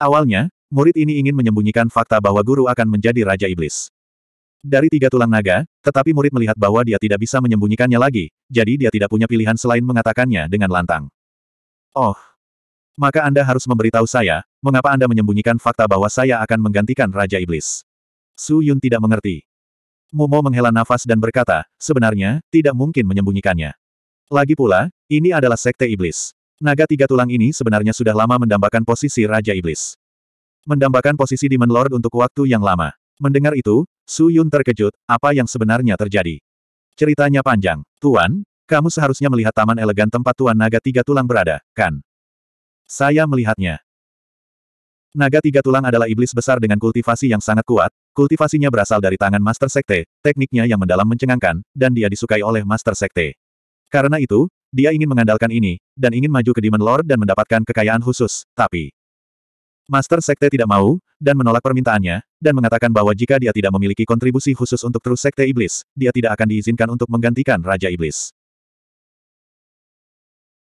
A: Awalnya, murid ini ingin menyembunyikan fakta bahwa guru akan menjadi Raja Iblis dari tiga tulang naga, tetapi murid melihat bahwa dia tidak bisa menyembunyikannya lagi, jadi dia tidak punya pilihan selain mengatakannya dengan lantang. Oh. Maka Anda harus memberitahu saya, mengapa Anda menyembunyikan fakta bahwa saya akan menggantikan Raja Iblis. Su Yun tidak mengerti. Momo menghela nafas dan berkata, sebenarnya, tidak mungkin menyembunyikannya. Lagi pula, ini adalah sekte iblis. Naga tiga tulang ini sebenarnya sudah lama mendambakan posisi Raja Iblis. Mendambakan posisi Demon Lord untuk waktu yang lama. Mendengar itu, Su Yun terkejut, apa yang sebenarnya terjadi. Ceritanya panjang. Tuan, kamu seharusnya melihat taman elegan tempat Tuan Naga Tiga Tulang berada, kan? Saya melihatnya. Naga Tiga Tulang adalah iblis besar dengan kultivasi yang sangat kuat, kultivasinya berasal dari tangan Master Sekte, tekniknya yang mendalam mencengangkan, dan dia disukai oleh Master Sekte. Karena itu, dia ingin mengandalkan ini, dan ingin maju ke Demon Lord dan mendapatkan kekayaan khusus, tapi... Master Sekte tidak mau, dan menolak permintaannya, dan mengatakan bahwa jika dia tidak memiliki kontribusi khusus untuk terus Sekte Iblis, dia tidak akan diizinkan untuk menggantikan Raja Iblis.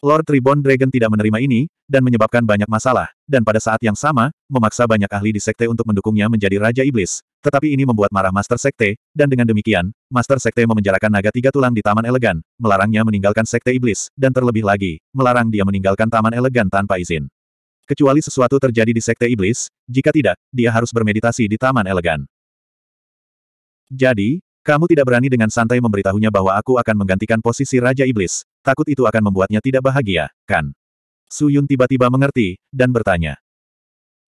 A: Lord Tribon Dragon tidak menerima ini, dan menyebabkan banyak masalah, dan pada saat yang sama, memaksa banyak ahli di Sekte untuk mendukungnya menjadi Raja Iblis. Tetapi ini membuat marah Master Sekte, dan dengan demikian, Master Sekte memenjarakan naga tiga tulang di Taman Elegan, melarangnya meninggalkan Sekte Iblis, dan terlebih lagi, melarang dia meninggalkan Taman Elegan tanpa izin. Kecuali sesuatu terjadi di sekte iblis, jika tidak, dia harus bermeditasi di taman elegan. Jadi, kamu tidak berani dengan santai memberitahunya bahwa aku akan menggantikan posisi Raja Iblis, takut itu akan membuatnya tidak bahagia, kan? Su Yun tiba-tiba mengerti, dan bertanya.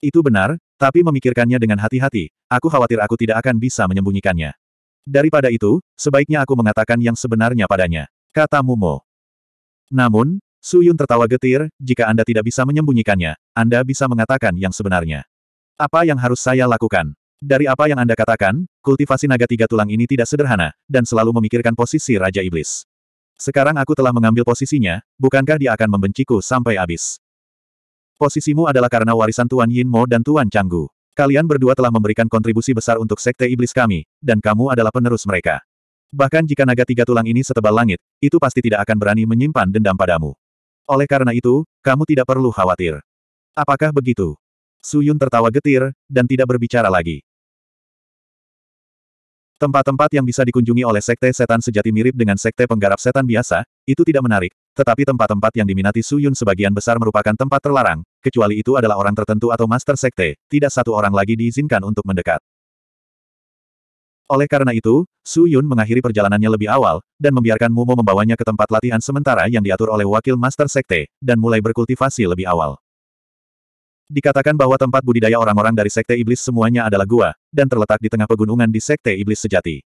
A: Itu benar, tapi memikirkannya dengan hati-hati, aku khawatir aku tidak akan bisa menyembunyikannya. Daripada itu, sebaiknya aku mengatakan yang sebenarnya padanya, kata Momo. Namun, Su Yun tertawa getir, jika Anda tidak bisa menyembunyikannya, Anda bisa mengatakan yang sebenarnya. Apa yang harus saya lakukan? Dari apa yang Anda katakan, kultivasi naga tiga tulang ini tidak sederhana, dan selalu memikirkan posisi Raja Iblis. Sekarang aku telah mengambil posisinya, bukankah dia akan membenciku sampai habis? Posisimu adalah karena warisan Tuan Yin Mo dan Tuan Canggu. Kalian berdua telah memberikan kontribusi besar untuk sekte iblis kami, dan kamu adalah penerus mereka. Bahkan jika naga tiga tulang ini setebal langit, itu pasti tidak akan berani menyimpan dendam padamu. Oleh karena itu, kamu tidak perlu khawatir. Apakah begitu? Suyun tertawa getir, dan tidak berbicara lagi. Tempat-tempat yang bisa dikunjungi oleh sekte setan sejati mirip dengan sekte penggarap setan biasa, itu tidak menarik, tetapi tempat-tempat yang diminati Suyun sebagian besar merupakan tempat terlarang, kecuali itu adalah orang tertentu atau master sekte, tidak satu orang lagi diizinkan untuk mendekat. Oleh karena itu, Su Yun mengakhiri perjalanannya lebih awal, dan membiarkan Momo membawanya ke tempat latihan sementara yang diatur oleh wakil Master Sekte, dan mulai berkultivasi lebih awal. Dikatakan bahwa tempat budidaya orang-orang dari Sekte Iblis semuanya adalah gua, dan terletak di tengah pegunungan di Sekte Iblis sejati.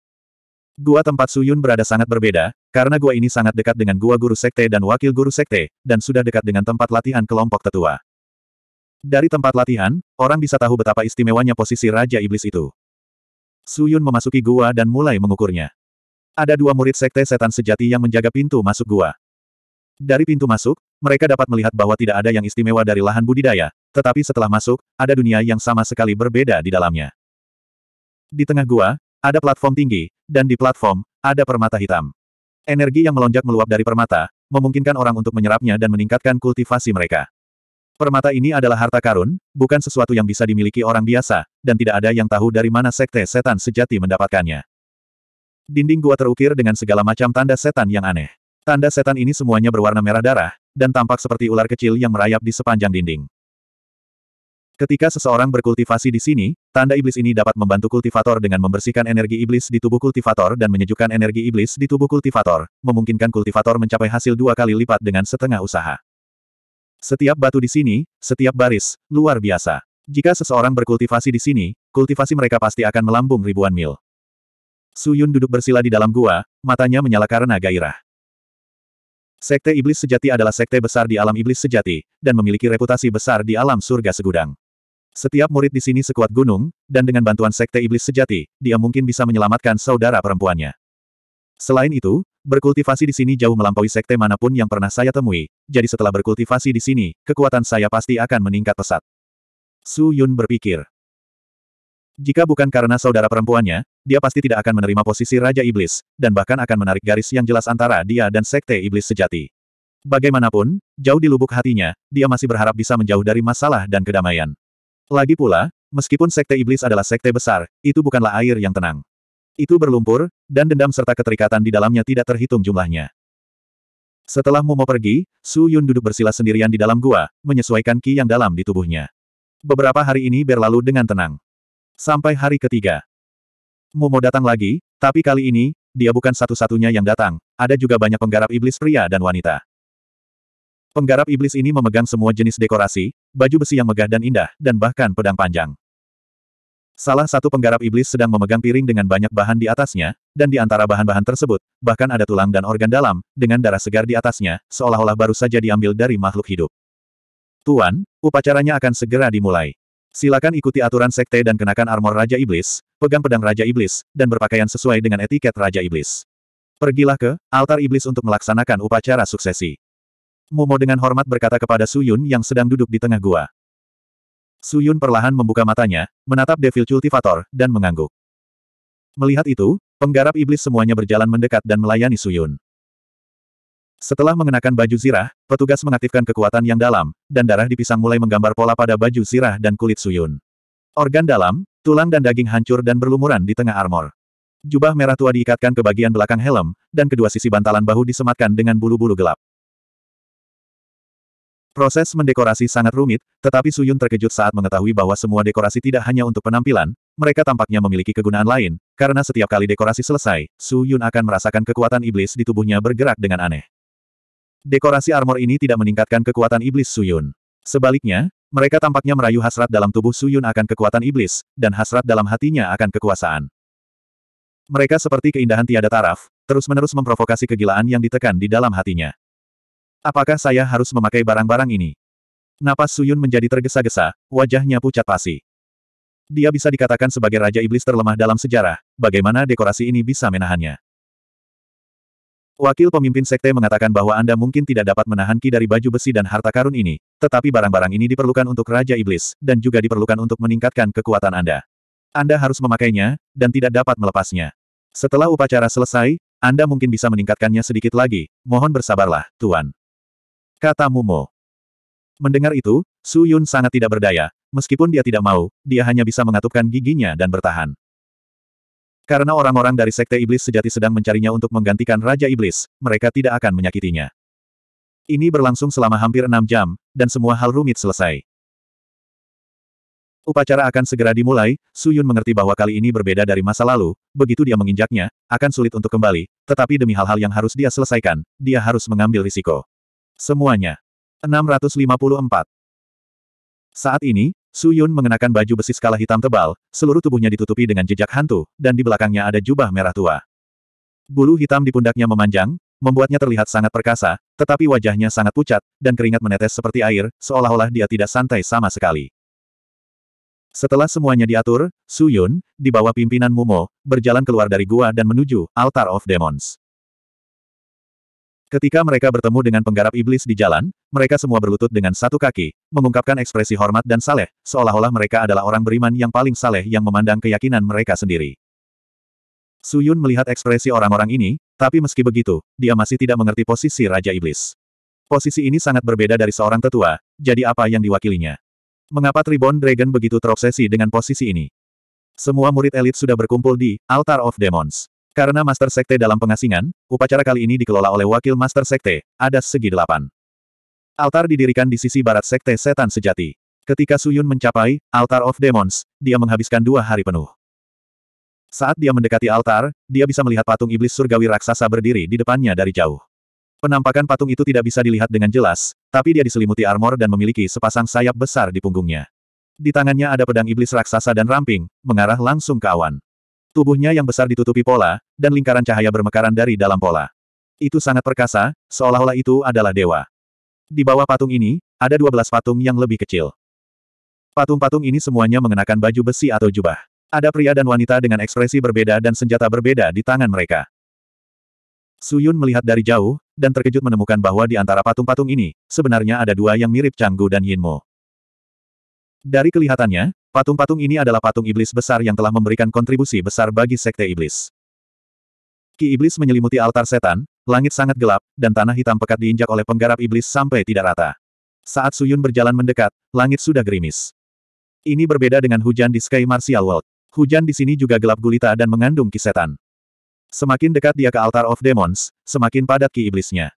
A: Gua tempat Su Yun berada sangat berbeda, karena gua ini sangat dekat dengan gua guru sekte dan wakil guru sekte, dan sudah dekat dengan tempat latihan kelompok tetua. Dari tempat latihan, orang bisa tahu betapa istimewanya posisi Raja Iblis itu. Suyun memasuki gua dan mulai mengukurnya. Ada dua murid sekte setan sejati yang menjaga pintu masuk gua. Dari pintu masuk, mereka dapat melihat bahwa tidak ada yang istimewa dari lahan budidaya, tetapi setelah masuk, ada dunia yang sama sekali berbeda di dalamnya. Di tengah gua, ada platform tinggi, dan di platform, ada permata hitam. Energi yang melonjak meluap dari permata, memungkinkan orang untuk menyerapnya dan meningkatkan kultivasi mereka. Permata ini adalah harta karun, bukan sesuatu yang bisa dimiliki orang biasa, dan tidak ada yang tahu dari mana sekte setan sejati mendapatkannya. Dinding gua terukir dengan segala macam tanda setan yang aneh. Tanda setan ini semuanya berwarna merah darah, dan tampak seperti ular kecil yang merayap di sepanjang dinding. Ketika seseorang berkultivasi di sini, tanda iblis ini dapat membantu kultivator dengan membersihkan energi iblis di tubuh kultivator dan menyejukkan energi iblis di tubuh kultivator, memungkinkan kultivator mencapai hasil dua kali lipat dengan setengah usaha. Setiap batu di sini, setiap baris, luar biasa. Jika seseorang berkultivasi di sini, kultivasi mereka pasti akan melambung ribuan mil. Suyun duduk bersila di dalam gua, matanya menyala karena gairah. Sekte Iblis Sejati adalah sekte besar di alam Iblis Sejati, dan memiliki reputasi besar di alam surga segudang. Setiap murid di sini sekuat gunung, dan dengan bantuan sekte iblis sejati, dia mungkin bisa menyelamatkan saudara perempuannya. Selain itu, Berkultivasi di sini jauh melampaui sekte manapun yang pernah saya temui, jadi setelah berkultivasi di sini, kekuatan saya pasti akan meningkat pesat. Su Yun berpikir. Jika bukan karena saudara perempuannya, dia pasti tidak akan menerima posisi Raja Iblis, dan bahkan akan menarik garis yang jelas antara dia dan sekte Iblis sejati. Bagaimanapun, jauh di lubuk hatinya, dia masih berharap bisa menjauh dari masalah dan kedamaian. Lagi pula, meskipun sekte Iblis adalah sekte besar, itu bukanlah air yang tenang. Itu berlumpur, dan dendam serta keterikatan di dalamnya tidak terhitung jumlahnya. Setelah Momo pergi, Su Yun duduk bersila sendirian di dalam gua, menyesuaikan ki yang dalam di tubuhnya. Beberapa hari ini berlalu dengan tenang. Sampai hari ketiga. Momo datang lagi, tapi kali ini, dia bukan satu-satunya yang datang, ada juga banyak penggarap iblis pria dan wanita. Penggarap iblis ini memegang semua jenis dekorasi, baju besi yang megah dan indah, dan bahkan pedang panjang. Salah satu penggarap iblis sedang memegang piring dengan banyak bahan di atasnya, dan di antara bahan-bahan tersebut, bahkan ada tulang dan organ dalam, dengan darah segar di atasnya, seolah-olah baru saja diambil dari makhluk hidup. Tuan, upacaranya akan segera dimulai. Silakan ikuti aturan sekte dan kenakan armor Raja Iblis, pegang pedang Raja Iblis, dan berpakaian sesuai dengan etiket Raja Iblis. Pergilah ke altar iblis untuk melaksanakan upacara suksesi. Momo dengan hormat berkata kepada Suyun yang sedang duduk di tengah gua. Suyun perlahan membuka matanya, menatap Devil Cultivator, dan mengangguk. Melihat itu, penggarap iblis semuanya berjalan mendekat dan melayani Suyun. Setelah mengenakan baju zirah, petugas mengaktifkan kekuatan yang dalam, dan darah di pisang mulai menggambar pola pada baju zirah dan kulit Suyun. Organ dalam, tulang dan daging hancur dan berlumuran di tengah armor. Jubah merah tua diikatkan ke bagian belakang helm, dan kedua sisi bantalan bahu disematkan dengan bulu-bulu gelap. Proses mendekorasi sangat rumit, tetapi Suyun terkejut saat mengetahui bahwa semua dekorasi tidak hanya untuk penampilan, mereka tampaknya memiliki kegunaan lain, karena setiap kali dekorasi selesai, Suyun akan merasakan kekuatan iblis di tubuhnya bergerak dengan aneh. Dekorasi armor ini tidak meningkatkan kekuatan iblis Suyun. Sebaliknya, mereka tampaknya merayu hasrat dalam tubuh Suyun akan kekuatan iblis, dan hasrat dalam hatinya akan kekuasaan. Mereka seperti keindahan tiada taraf, terus-menerus memprovokasi kegilaan yang ditekan di dalam hatinya. Apakah saya harus memakai barang-barang ini? Napas Suyun menjadi tergesa-gesa, wajahnya pucat pasi. Dia bisa dikatakan sebagai Raja Iblis terlemah dalam sejarah, bagaimana dekorasi ini bisa menahannya. Wakil pemimpin sekte mengatakan bahwa Anda mungkin tidak dapat menahan ki dari baju besi dan harta karun ini, tetapi barang-barang ini diperlukan untuk Raja Iblis, dan juga diperlukan untuk meningkatkan kekuatan Anda. Anda harus memakainya, dan tidak dapat melepasnya. Setelah upacara selesai, Anda mungkin bisa meningkatkannya sedikit lagi, mohon bersabarlah, Tuan. Kata Mumo. Mendengar itu, Su Yun sangat tidak berdaya, meskipun dia tidak mau, dia hanya bisa mengatupkan giginya dan bertahan. Karena orang-orang dari Sekte Iblis sejati sedang mencarinya untuk menggantikan Raja Iblis, mereka tidak akan menyakitinya. Ini berlangsung selama hampir enam jam, dan semua hal rumit selesai. Upacara akan segera dimulai, Su Yun mengerti bahwa kali ini berbeda dari masa lalu, begitu dia menginjaknya, akan sulit untuk kembali, tetapi demi hal-hal yang harus dia selesaikan, dia harus mengambil risiko. Semuanya. 654. Saat ini, Su Yun mengenakan baju besi skala hitam tebal, seluruh tubuhnya ditutupi dengan jejak hantu, dan di belakangnya ada jubah merah tua. Bulu hitam di pundaknya memanjang, membuatnya terlihat sangat perkasa, tetapi wajahnya sangat pucat, dan keringat menetes seperti air, seolah-olah dia tidak santai sama sekali. Setelah semuanya diatur, Su Yun, di bawah pimpinan Mumo, berjalan keluar dari gua dan menuju Altar of Demons. Ketika mereka bertemu dengan penggarap iblis di jalan, mereka semua berlutut dengan satu kaki, mengungkapkan ekspresi hormat dan saleh, seolah-olah mereka adalah orang beriman yang paling saleh yang memandang keyakinan mereka sendiri. Suyun melihat ekspresi orang-orang ini, tapi meski begitu, dia masih tidak mengerti posisi Raja Iblis. Posisi ini sangat berbeda dari seorang tetua, jadi apa yang diwakilinya? Mengapa Tribon Dragon begitu terobsesi dengan posisi ini? Semua murid elit sudah berkumpul di Altar of Demons. Karena Master Sekte dalam pengasingan, upacara kali ini dikelola oleh Wakil Master Sekte, Adas Segi Delapan. Altar didirikan di sisi barat Sekte Setan Sejati. Ketika Suyun mencapai Altar of Demons, dia menghabiskan dua hari penuh. Saat dia mendekati altar, dia bisa melihat patung iblis surgawi raksasa berdiri di depannya dari jauh. Penampakan patung itu tidak bisa dilihat dengan jelas, tapi dia diselimuti armor dan memiliki sepasang sayap besar di punggungnya. Di tangannya ada pedang iblis raksasa dan ramping, mengarah langsung ke awan. Tubuhnya yang besar ditutupi pola, dan lingkaran cahaya bermekaran dari dalam pola. Itu sangat perkasa, seolah-olah itu adalah dewa. Di bawah patung ini, ada dua belas patung yang lebih kecil. Patung-patung ini semuanya mengenakan baju besi atau jubah. Ada pria dan wanita dengan ekspresi berbeda dan senjata berbeda di tangan mereka. Suyun melihat dari jauh, dan terkejut menemukan bahwa di antara patung-patung ini, sebenarnya ada dua yang mirip Canggu dan Yinmo. Dari kelihatannya, Patung-patung ini adalah patung iblis besar yang telah memberikan kontribusi besar bagi sekte iblis. Ki iblis menyelimuti altar setan, langit sangat gelap, dan tanah hitam pekat diinjak oleh penggarap iblis sampai tidak rata. Saat Suyun berjalan mendekat, langit sudah gerimis. Ini berbeda dengan hujan di Sky Martial World. Hujan di sini juga gelap gulita dan mengandung ki setan. Semakin dekat dia ke Altar of Demons, semakin padat ki iblisnya.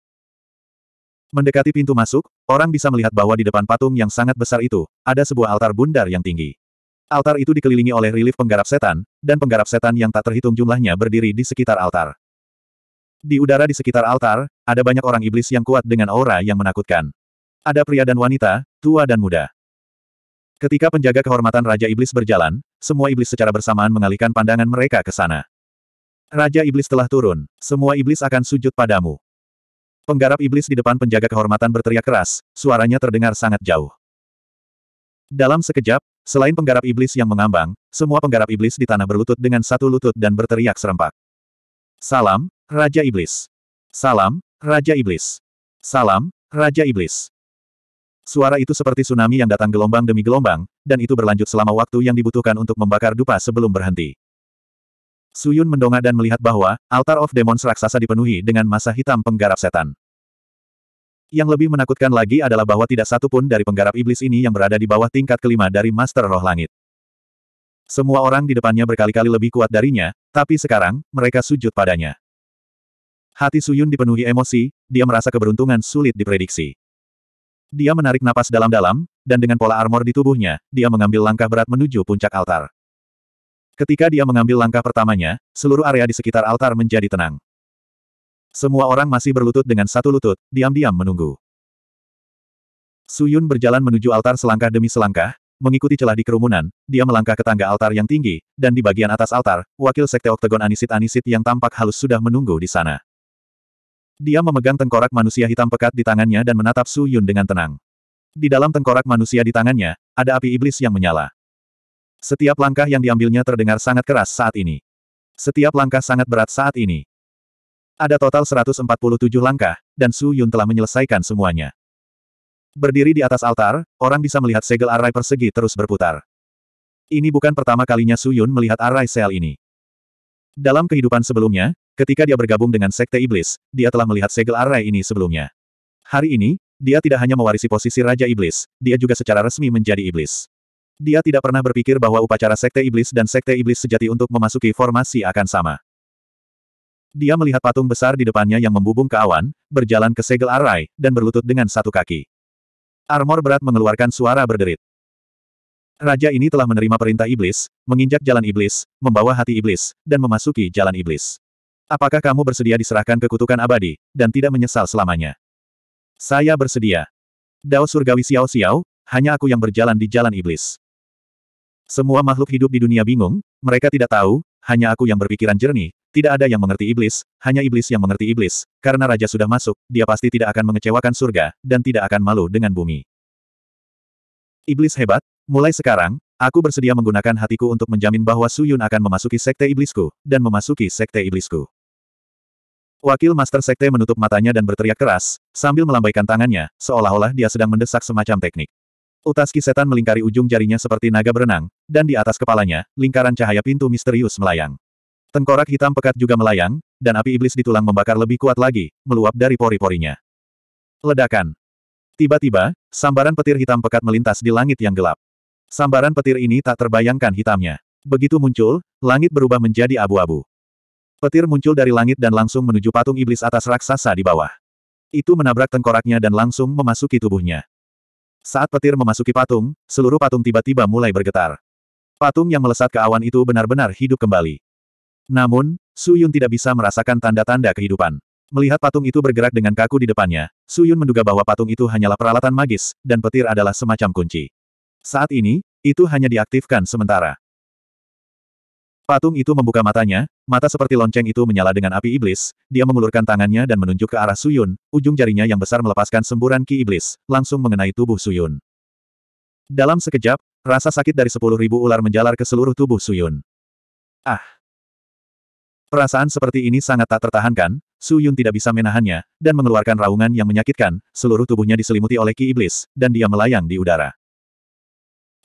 A: Mendekati pintu masuk, orang bisa melihat bahwa di depan patung yang sangat besar itu, ada sebuah altar bundar yang tinggi. Altar itu dikelilingi oleh relief penggarap setan, dan penggarap setan yang tak terhitung jumlahnya berdiri di sekitar altar. Di udara di sekitar altar, ada banyak orang iblis yang kuat dengan aura yang menakutkan. Ada pria dan wanita, tua dan muda. Ketika penjaga kehormatan Raja Iblis berjalan, semua iblis secara bersamaan mengalihkan pandangan mereka ke sana. Raja Iblis telah turun, semua iblis akan sujud padamu. Penggarap iblis di depan penjaga kehormatan berteriak keras, suaranya terdengar sangat jauh. Dalam sekejap, Selain penggarap iblis yang mengambang, semua penggarap iblis di tanah berlutut dengan satu lutut dan berteriak serempak. Salam, Raja Iblis. Salam, Raja Iblis. Salam, Raja Iblis. Suara itu seperti tsunami yang datang gelombang demi gelombang, dan itu berlanjut selama waktu yang dibutuhkan untuk membakar dupa sebelum berhenti. Suyun mendongak dan melihat bahwa, altar of demons raksasa dipenuhi dengan masa hitam penggarap setan. Yang lebih menakutkan lagi adalah bahwa tidak satu pun dari penggarap iblis ini yang berada di bawah tingkat kelima dari Master Roh Langit. Semua orang di depannya berkali-kali lebih kuat darinya, tapi sekarang, mereka sujud padanya. Hati Suyun dipenuhi emosi, dia merasa keberuntungan sulit diprediksi. Dia menarik napas dalam-dalam, dan dengan pola armor di tubuhnya, dia mengambil langkah berat menuju puncak altar. Ketika dia mengambil langkah pertamanya, seluruh area di sekitar altar menjadi tenang. Semua orang masih berlutut dengan satu lutut, diam-diam menunggu. Suyun berjalan menuju altar selangkah demi selangkah, mengikuti celah di kerumunan, dia melangkah ke tangga altar yang tinggi, dan di bagian atas altar, wakil sekte oktagon Anisit-Anisit yang tampak halus sudah menunggu di sana. Dia memegang tengkorak manusia hitam pekat di tangannya dan menatap Suyun dengan tenang. Di dalam tengkorak manusia di tangannya, ada api iblis yang menyala. Setiap langkah yang diambilnya terdengar sangat keras saat ini. Setiap langkah sangat berat saat ini. Ada total 147 langkah, dan Su Yun telah menyelesaikan semuanya. Berdiri di atas altar, orang bisa melihat segel arai persegi terus berputar. Ini bukan pertama kalinya Su Yun melihat arai sel ini. Dalam kehidupan sebelumnya, ketika dia bergabung dengan Sekte Iblis, dia telah melihat segel arai ini sebelumnya. Hari ini, dia tidak hanya mewarisi posisi Raja Iblis, dia juga secara resmi menjadi Iblis. Dia tidak pernah berpikir bahwa upacara Sekte Iblis dan Sekte Iblis sejati untuk memasuki formasi akan sama. Dia melihat patung besar di depannya yang membubung ke awan, berjalan ke segel arai, dan berlutut dengan satu kaki. Armor berat mengeluarkan suara berderit. Raja ini telah menerima perintah iblis, menginjak jalan iblis, membawa hati iblis, dan memasuki jalan iblis. Apakah kamu bersedia diserahkan ke kutukan abadi, dan tidak menyesal selamanya? Saya bersedia. Dao surgawi Xiao Xiao, hanya aku yang berjalan di jalan iblis. Semua makhluk hidup di dunia bingung, mereka tidak tahu, hanya aku yang berpikiran jernih, tidak ada yang mengerti iblis, hanya iblis yang mengerti iblis, karena raja sudah masuk, dia pasti tidak akan mengecewakan surga, dan tidak akan malu dengan bumi. Iblis hebat, mulai sekarang, aku bersedia menggunakan hatiku untuk menjamin bahwa Suyun akan memasuki sekte iblisku, dan memasuki sekte iblisku. Wakil Master Sekte menutup matanya dan berteriak keras, sambil melambaikan tangannya, seolah-olah dia sedang mendesak semacam teknik. Utas setan melingkari ujung jarinya seperti naga berenang, dan di atas kepalanya, lingkaran cahaya pintu misterius melayang. Tengkorak hitam pekat juga melayang, dan api iblis di tulang membakar lebih kuat lagi, meluap dari pori-porinya. Ledakan. Tiba-tiba, sambaran petir hitam pekat melintas di langit yang gelap. Sambaran petir ini tak terbayangkan hitamnya. Begitu muncul, langit berubah menjadi abu-abu. Petir muncul dari langit dan langsung menuju patung iblis atas raksasa di bawah. Itu menabrak tengkoraknya dan langsung memasuki tubuhnya. Saat petir memasuki patung, seluruh patung tiba-tiba mulai bergetar. Patung yang melesat ke awan itu benar-benar hidup kembali. Namun, Su Yun tidak bisa merasakan tanda-tanda kehidupan. Melihat patung itu bergerak dengan kaku di depannya, Su Yun menduga bahwa patung itu hanyalah peralatan magis, dan petir adalah semacam kunci. Saat ini, itu hanya diaktifkan sementara. Patung itu membuka matanya, mata seperti lonceng itu menyala dengan api iblis, dia mengulurkan tangannya dan menunjuk ke arah Suyun, ujung jarinya yang besar melepaskan semburan ki iblis, langsung mengenai tubuh Suyun. Dalam sekejap, rasa sakit dari sepuluh ribu ular menjalar ke seluruh tubuh Suyun. Ah! Perasaan seperti ini sangat tak tertahankan, Suyun tidak bisa menahannya, dan mengeluarkan raungan yang menyakitkan, seluruh tubuhnya diselimuti oleh ki iblis, dan dia melayang di udara.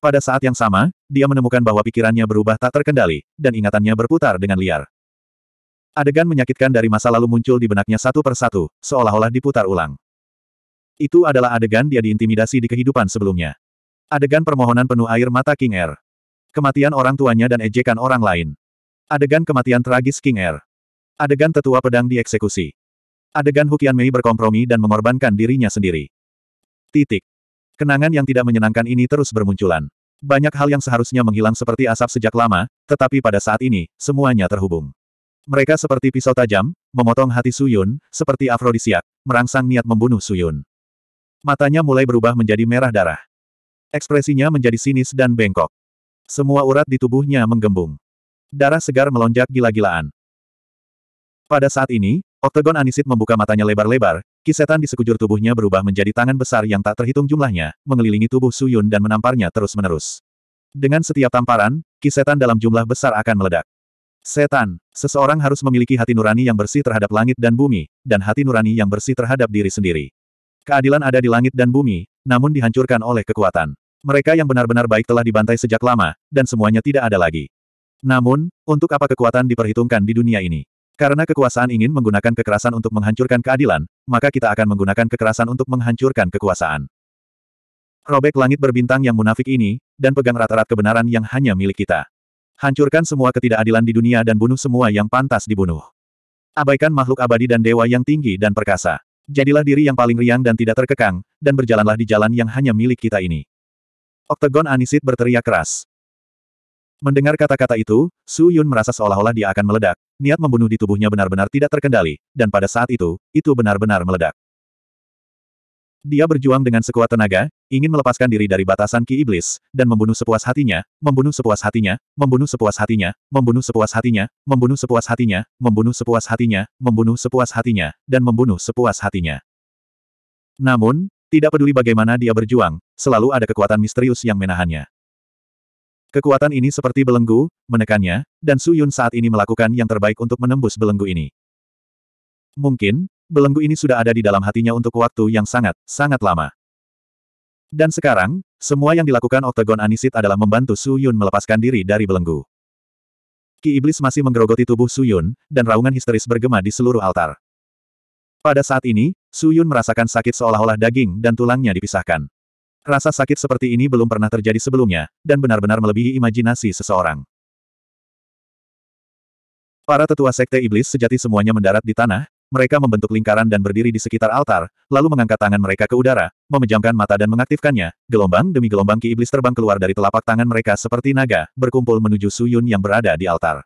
A: Pada saat yang sama, dia menemukan bahwa pikirannya berubah tak terkendali, dan ingatannya berputar dengan liar. Adegan menyakitkan dari masa lalu muncul di benaknya satu persatu, seolah-olah diputar ulang. Itu adalah adegan dia diintimidasi di kehidupan sebelumnya. Adegan permohonan penuh air mata King Air. Er. Kematian orang tuanya dan ejekan orang lain. Adegan kematian tragis King Air. Er. Adegan tetua pedang dieksekusi. Adegan Hukian Mei berkompromi dan mengorbankan dirinya sendiri. Titik. Kenangan yang tidak menyenangkan ini terus bermunculan. Banyak hal yang seharusnya menghilang seperti asap sejak lama, tetapi pada saat ini, semuanya terhubung. Mereka seperti pisau tajam, memotong hati Suyun, seperti afrodisiak, merangsang niat membunuh Suyun. Matanya mulai berubah menjadi merah darah. Ekspresinya menjadi sinis dan bengkok. Semua urat di tubuhnya menggembung. Darah segar melonjak gila-gilaan. Pada saat ini, Oktagon Anisit membuka matanya lebar-lebar, Kisetan di sekujur tubuhnya berubah menjadi tangan besar yang tak terhitung jumlahnya, mengelilingi tubuh Suyun dan menamparnya terus-menerus. Dengan setiap tamparan, kisetan dalam jumlah besar akan meledak. Setan, seseorang harus memiliki hati nurani yang bersih terhadap langit dan bumi, dan hati nurani yang bersih terhadap diri sendiri. Keadilan ada di langit dan bumi, namun dihancurkan oleh kekuatan. Mereka yang benar-benar baik telah dibantai sejak lama, dan semuanya tidak ada lagi. Namun, untuk apa kekuatan diperhitungkan di dunia ini? Karena kekuasaan ingin menggunakan kekerasan untuk menghancurkan keadilan, maka kita akan menggunakan kekerasan untuk menghancurkan kekuasaan. Robek langit berbintang yang munafik ini, dan pegang rata-rata kebenaran yang hanya milik kita. Hancurkan semua ketidakadilan di dunia dan bunuh semua yang pantas dibunuh. Abaikan makhluk abadi dan dewa yang tinggi dan perkasa. Jadilah diri yang paling riang dan tidak terkekang, dan berjalanlah di jalan yang hanya milik kita ini. Oktagon Anisit berteriak keras. Mendengar kata-kata itu, Su Yun merasa seolah-olah dia akan meledak, niat membunuh di tubuhnya benar-benar tidak terkendali, dan pada saat itu, itu benar-benar meledak. Dia berjuang dengan sekuat tenaga, ingin melepaskan diri dari batasan ki iblis, dan membunuh sepuas hatinya, membunuh sepuas hatinya, membunuh sepuas hatinya, membunuh sepuas hatinya, membunuh sepuas hatinya, membunuh sepuas hatinya, membunuh sepuas hatinya, dan membunuh sepuas hatinya. Namun, tidak peduli bagaimana dia berjuang, selalu ada kekuatan misterius yang menahannya. Kekuatan ini seperti belenggu, menekannya, dan Su Yun saat ini melakukan yang terbaik untuk menembus belenggu ini. Mungkin, belenggu ini sudah ada di dalam hatinya untuk waktu yang sangat, sangat lama. Dan sekarang, semua yang dilakukan Oktagon Anisit adalah membantu Su Yun melepaskan diri dari belenggu. Ki Iblis masih menggerogoti tubuh Su Yun, dan raungan histeris bergema di seluruh altar. Pada saat ini, Su Yun merasakan sakit seolah-olah daging dan tulangnya dipisahkan. Rasa sakit seperti ini belum pernah terjadi sebelumnya, dan benar-benar melebihi imajinasi seseorang. Para tetua sekte iblis sejati semuanya mendarat di tanah, mereka membentuk lingkaran dan berdiri di sekitar altar, lalu mengangkat tangan mereka ke udara, memejamkan mata dan mengaktifkannya, gelombang demi gelombang ki iblis terbang keluar dari telapak tangan mereka seperti naga, berkumpul menuju Suyun yang berada di altar.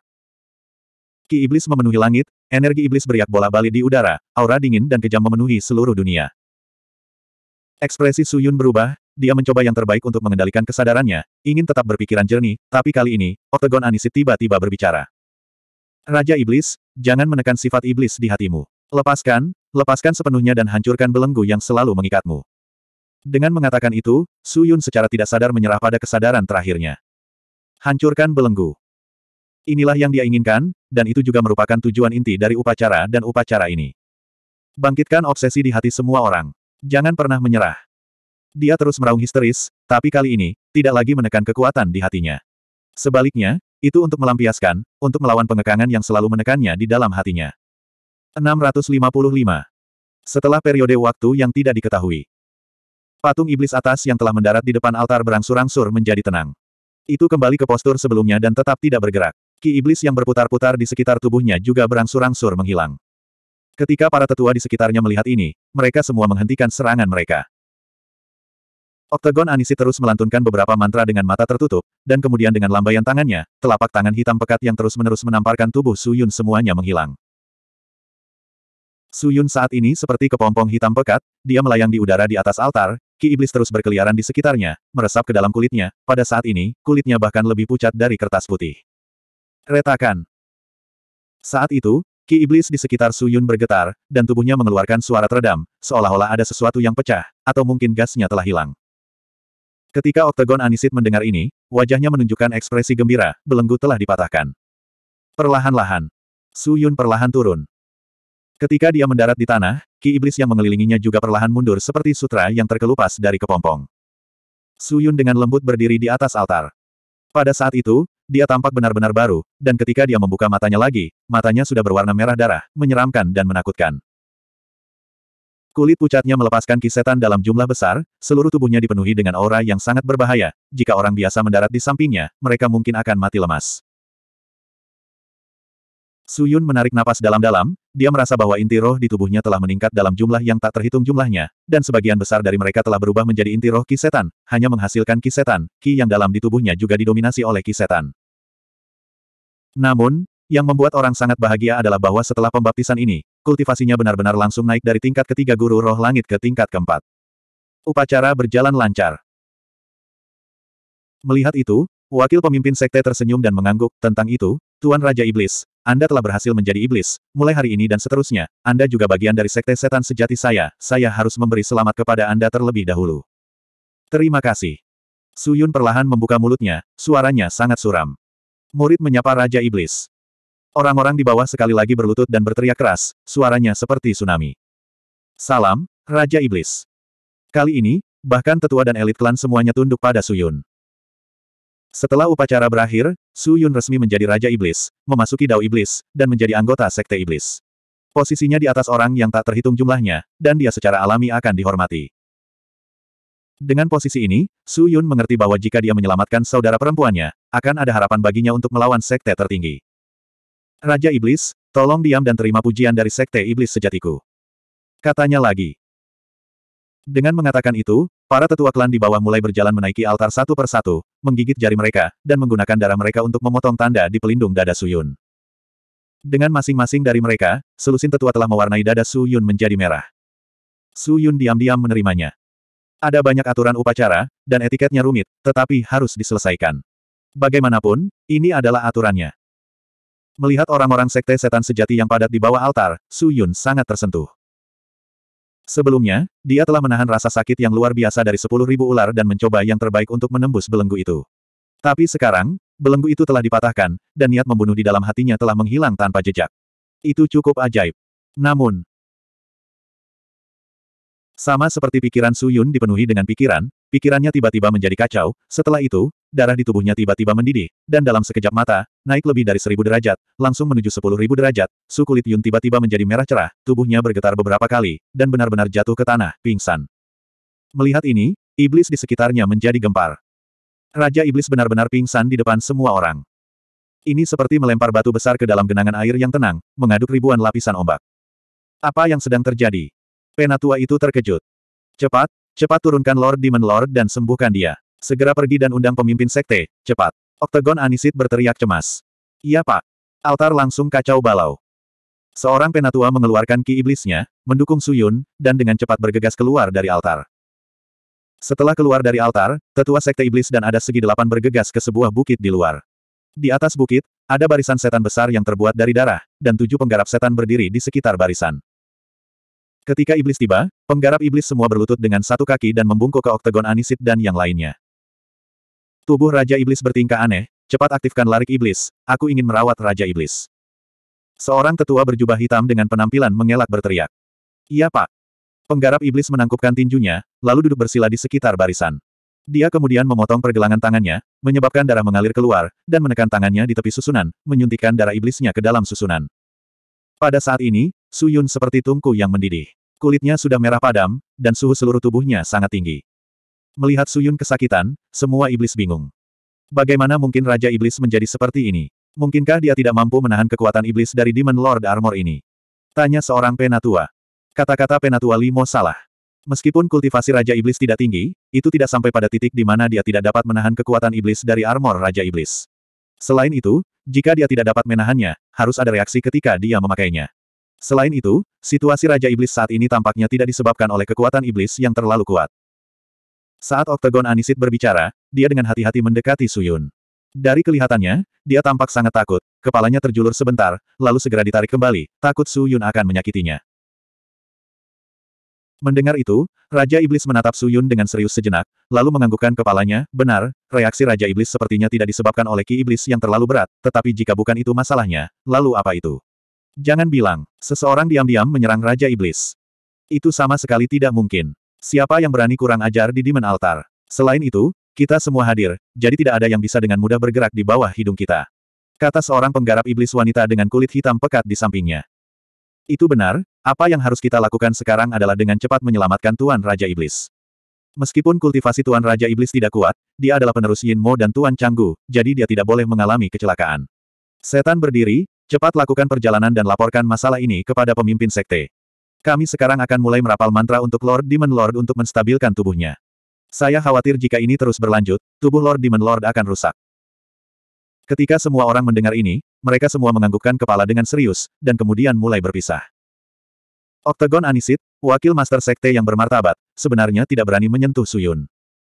A: Ki iblis memenuhi langit, energi iblis beriak bola balik di udara, aura dingin dan kejam memenuhi seluruh dunia. Ekspresi Suyun berubah, dia mencoba yang terbaik untuk mengendalikan kesadarannya, ingin tetap berpikiran jernih, tapi kali ini, Octagon Anisit tiba-tiba berbicara. Raja Iblis, jangan menekan sifat iblis di hatimu. Lepaskan, lepaskan sepenuhnya dan hancurkan belenggu yang selalu mengikatmu. Dengan mengatakan itu, Su Yun secara tidak sadar menyerah pada kesadaran terakhirnya. Hancurkan belenggu. Inilah yang dia inginkan, dan itu juga merupakan tujuan inti dari upacara dan upacara ini. Bangkitkan obsesi di hati semua orang. Jangan pernah menyerah. Dia terus meraung histeris, tapi kali ini, tidak lagi menekan kekuatan di hatinya. Sebaliknya, itu untuk melampiaskan, untuk melawan pengekangan yang selalu menekannya di dalam hatinya. 655. Setelah periode waktu yang tidak diketahui. Patung iblis atas yang telah mendarat di depan altar berangsur-angsur menjadi tenang. Itu kembali ke postur sebelumnya dan tetap tidak bergerak. Ki iblis yang berputar-putar di sekitar tubuhnya juga berangsur-angsur menghilang. Ketika para tetua di sekitarnya melihat ini, mereka semua menghentikan serangan mereka. Oktagon Anisi terus melantunkan beberapa mantra dengan mata tertutup, dan kemudian dengan lambaian tangannya, telapak tangan hitam pekat yang terus-menerus menamparkan tubuh Su Yun semuanya menghilang. Su Yun saat ini seperti kepompong hitam pekat, dia melayang di udara di atas altar, ki iblis terus berkeliaran di sekitarnya, meresap ke dalam kulitnya, pada saat ini, kulitnya bahkan lebih pucat dari kertas putih. Retakan. Saat itu, ki iblis di sekitar Su Yun bergetar, dan tubuhnya mengeluarkan suara teredam, seolah-olah ada sesuatu yang pecah, atau mungkin gasnya telah hilang. Ketika Oktagon Anisit mendengar ini, wajahnya menunjukkan ekspresi gembira, belenggu telah dipatahkan. Perlahan-lahan. Su Yun perlahan turun. Ketika dia mendarat di tanah, ki iblis yang mengelilinginya juga perlahan mundur seperti sutra yang terkelupas dari kepompong. Su Yun dengan lembut berdiri di atas altar. Pada saat itu, dia tampak benar-benar baru, dan ketika dia membuka matanya lagi, matanya sudah berwarna merah darah, menyeramkan dan menakutkan. Kulit pucatnya melepaskan kisetan dalam jumlah besar, seluruh tubuhnya dipenuhi dengan aura yang sangat berbahaya. Jika orang biasa mendarat di sampingnya, mereka mungkin akan mati lemas. Suyun menarik napas dalam-dalam, dia merasa bahwa inti roh di tubuhnya telah meningkat dalam jumlah yang tak terhitung jumlahnya, dan sebagian besar dari mereka telah berubah menjadi inti roh kisetan, hanya menghasilkan kisetan, ki yang dalam di tubuhnya juga didominasi oleh kisetan. Namun, yang membuat orang sangat bahagia adalah bahwa setelah pembaptisan ini, kultivasinya benar-benar langsung naik dari tingkat ketiga guru roh langit ke tingkat keempat. Upacara berjalan lancar. Melihat itu, wakil pemimpin sekte tersenyum dan mengangguk, tentang itu, Tuan Raja Iblis, Anda telah berhasil menjadi iblis, mulai hari ini dan seterusnya, Anda juga bagian dari sekte setan sejati saya, saya harus memberi selamat kepada Anda terlebih dahulu. Terima kasih. Suyun perlahan membuka mulutnya, suaranya sangat suram. Murid menyapa Raja Iblis. Orang-orang di bawah sekali lagi berlutut dan berteriak keras, suaranya seperti tsunami. Salam, Raja Iblis. Kali ini, bahkan tetua dan elit klan semuanya tunduk pada Suyun. Setelah upacara berakhir, Suyun resmi menjadi Raja Iblis, memasuki Dao Iblis, dan menjadi anggota Sekte Iblis. Posisinya di atas orang yang tak terhitung jumlahnya, dan dia secara alami akan dihormati. Dengan posisi ini, Su Yun mengerti bahwa jika dia menyelamatkan saudara perempuannya, akan ada harapan baginya untuk melawan sekte tertinggi. Raja Iblis, tolong diam dan terima pujian dari Sekte Iblis sejatiku. Katanya lagi. Dengan mengatakan itu, para tetua klan di bawah mulai berjalan menaiki altar satu per satu, menggigit jari mereka, dan menggunakan darah mereka untuk memotong tanda di pelindung dada Suyun. Dengan masing-masing dari mereka, selusin tetua telah mewarnai dada Suyun menjadi merah. Suyun diam-diam menerimanya. Ada banyak aturan upacara, dan etiketnya rumit, tetapi harus diselesaikan. Bagaimanapun, ini adalah aturannya. Melihat orang-orang sekte setan sejati yang padat di bawah altar, Su Yun sangat tersentuh. Sebelumnya, dia telah menahan rasa sakit yang luar biasa dari sepuluh ribu ular dan mencoba yang terbaik untuk menembus belenggu itu. Tapi sekarang, belenggu itu telah dipatahkan, dan niat membunuh di dalam hatinya telah menghilang tanpa jejak. Itu cukup ajaib. Namun, sama seperti pikiran Su Yun dipenuhi dengan pikiran, pikirannya tiba-tiba menjadi kacau, setelah itu, darah di tubuhnya tiba-tiba mendidih, dan dalam sekejap mata, naik lebih dari seribu derajat, langsung menuju sepuluh ribu derajat, su kulit Yun tiba-tiba menjadi merah cerah, tubuhnya bergetar beberapa kali, dan benar-benar jatuh ke tanah, pingsan. Melihat ini, iblis di sekitarnya menjadi gempar. Raja Iblis benar-benar pingsan di depan semua orang. Ini seperti melempar batu besar ke dalam genangan air yang tenang, mengaduk ribuan lapisan ombak. Apa yang sedang terjadi? Penatua itu terkejut. Cepat, cepat turunkan Lord Demon Lord dan sembuhkan dia. Segera pergi dan undang pemimpin sekte, cepat. Oktagon Anisit berteriak cemas. Iya pak. Altar langsung kacau balau. Seorang penatua mengeluarkan ki iblisnya, mendukung Suyun, dan dengan cepat bergegas keluar dari altar. Setelah keluar dari altar, tetua sekte iblis dan ada segi delapan bergegas ke sebuah bukit di luar. Di atas bukit, ada barisan setan besar yang terbuat dari darah, dan tujuh penggarap setan berdiri di sekitar barisan. Ketika iblis tiba, penggarap iblis semua berlutut dengan satu kaki dan membungkuk ke oktagon Anisit dan yang lainnya. Tubuh Raja Iblis bertingkah aneh, cepat aktifkan larik iblis, aku ingin merawat Raja Iblis. Seorang tetua berjubah hitam dengan penampilan mengelak berteriak. Iya pak. Penggarap iblis menangkupkan tinjunya, lalu duduk bersila di sekitar barisan. Dia kemudian memotong pergelangan tangannya, menyebabkan darah mengalir keluar, dan menekan tangannya di tepi susunan, menyuntikkan darah iblisnya ke dalam susunan. Pada saat ini, Suyun seperti tungku yang mendidih. Kulitnya sudah merah padam, dan suhu seluruh tubuhnya sangat tinggi. Melihat Suyun kesakitan, semua iblis bingung. Bagaimana mungkin Raja Iblis menjadi seperti ini? Mungkinkah dia tidak mampu menahan kekuatan iblis dari Demon Lord Armor ini? Tanya seorang penatua. Kata-kata penatua Limo salah. Meskipun kultivasi Raja Iblis tidak tinggi, itu tidak sampai pada titik di mana dia tidak dapat menahan kekuatan iblis dari armor Raja Iblis. Selain itu, jika dia tidak dapat menahannya, harus ada reaksi ketika dia memakainya. Selain itu, situasi Raja Iblis saat ini tampaknya tidak disebabkan oleh kekuatan iblis yang terlalu kuat. Saat Oktagon Anisit berbicara, dia dengan hati-hati mendekati Suyun. Dari kelihatannya, dia tampak sangat takut, kepalanya terjulur sebentar, lalu segera ditarik kembali, takut Suyun akan menyakitinya. Mendengar itu, Raja Iblis menatap Suyun dengan serius sejenak, lalu menganggukkan kepalanya, benar, reaksi Raja Iblis sepertinya tidak disebabkan oleh Ki Iblis yang terlalu berat, tetapi jika bukan itu masalahnya, lalu apa itu? Jangan bilang, seseorang diam-diam menyerang Raja Iblis. Itu sama sekali tidak mungkin. Siapa yang berani kurang ajar di Demon Altar? Selain itu, kita semua hadir, jadi tidak ada yang bisa dengan mudah bergerak di bawah hidung kita. Kata seorang penggarap iblis wanita dengan kulit hitam pekat di sampingnya. Itu benar, apa yang harus kita lakukan sekarang adalah dengan cepat menyelamatkan Tuan Raja Iblis. Meskipun kultivasi Tuan Raja Iblis tidak kuat, dia adalah penerus Yin Mo dan Tuan Canggu, jadi dia tidak boleh mengalami kecelakaan. Setan berdiri, cepat lakukan perjalanan dan laporkan masalah ini kepada pemimpin sekte. Kami sekarang akan mulai merapal mantra untuk Lord Demon Lord untuk menstabilkan tubuhnya. Saya khawatir jika ini terus berlanjut, tubuh Lord Demon Lord akan rusak. Ketika semua orang mendengar ini, mereka semua menganggukkan kepala dengan serius, dan kemudian mulai berpisah. Oktagon Anisit, wakil Master Sekte yang bermartabat, sebenarnya tidak berani menyentuh Suyun.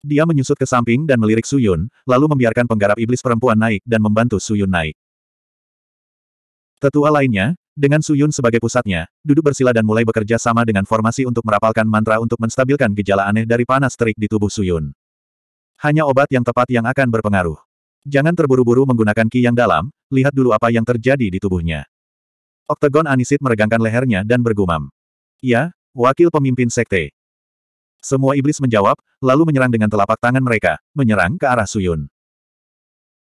A: Dia menyusut ke samping dan melirik Suyun, lalu membiarkan penggarap iblis perempuan naik dan membantu Suyun naik. Tetua lainnya, dengan Suyun sebagai pusatnya, duduk bersila dan mulai bekerja sama dengan formasi untuk merapalkan mantra untuk menstabilkan gejala aneh dari panas terik di tubuh Suyun. Hanya obat yang tepat yang akan berpengaruh. Jangan terburu-buru menggunakan ki yang dalam, lihat dulu apa yang terjadi di tubuhnya. Oktagon Anisit meregangkan lehernya dan bergumam. Ya, wakil pemimpin sekte. Semua iblis menjawab, lalu menyerang dengan telapak tangan mereka, menyerang ke arah Suyun.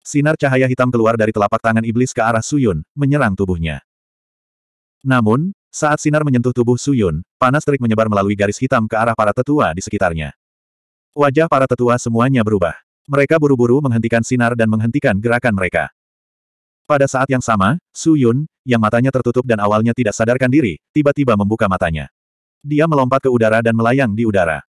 A: Sinar cahaya hitam keluar dari telapak tangan iblis ke arah Suyun, menyerang tubuhnya. Namun, saat sinar menyentuh tubuh Suyun, panas terik menyebar melalui garis hitam ke arah para tetua di sekitarnya. Wajah para tetua semuanya berubah. Mereka buru-buru menghentikan sinar dan menghentikan gerakan mereka. Pada saat yang sama, Su Yun, yang matanya tertutup dan awalnya tidak sadarkan diri, tiba-tiba membuka matanya. Dia melompat ke udara dan melayang di udara.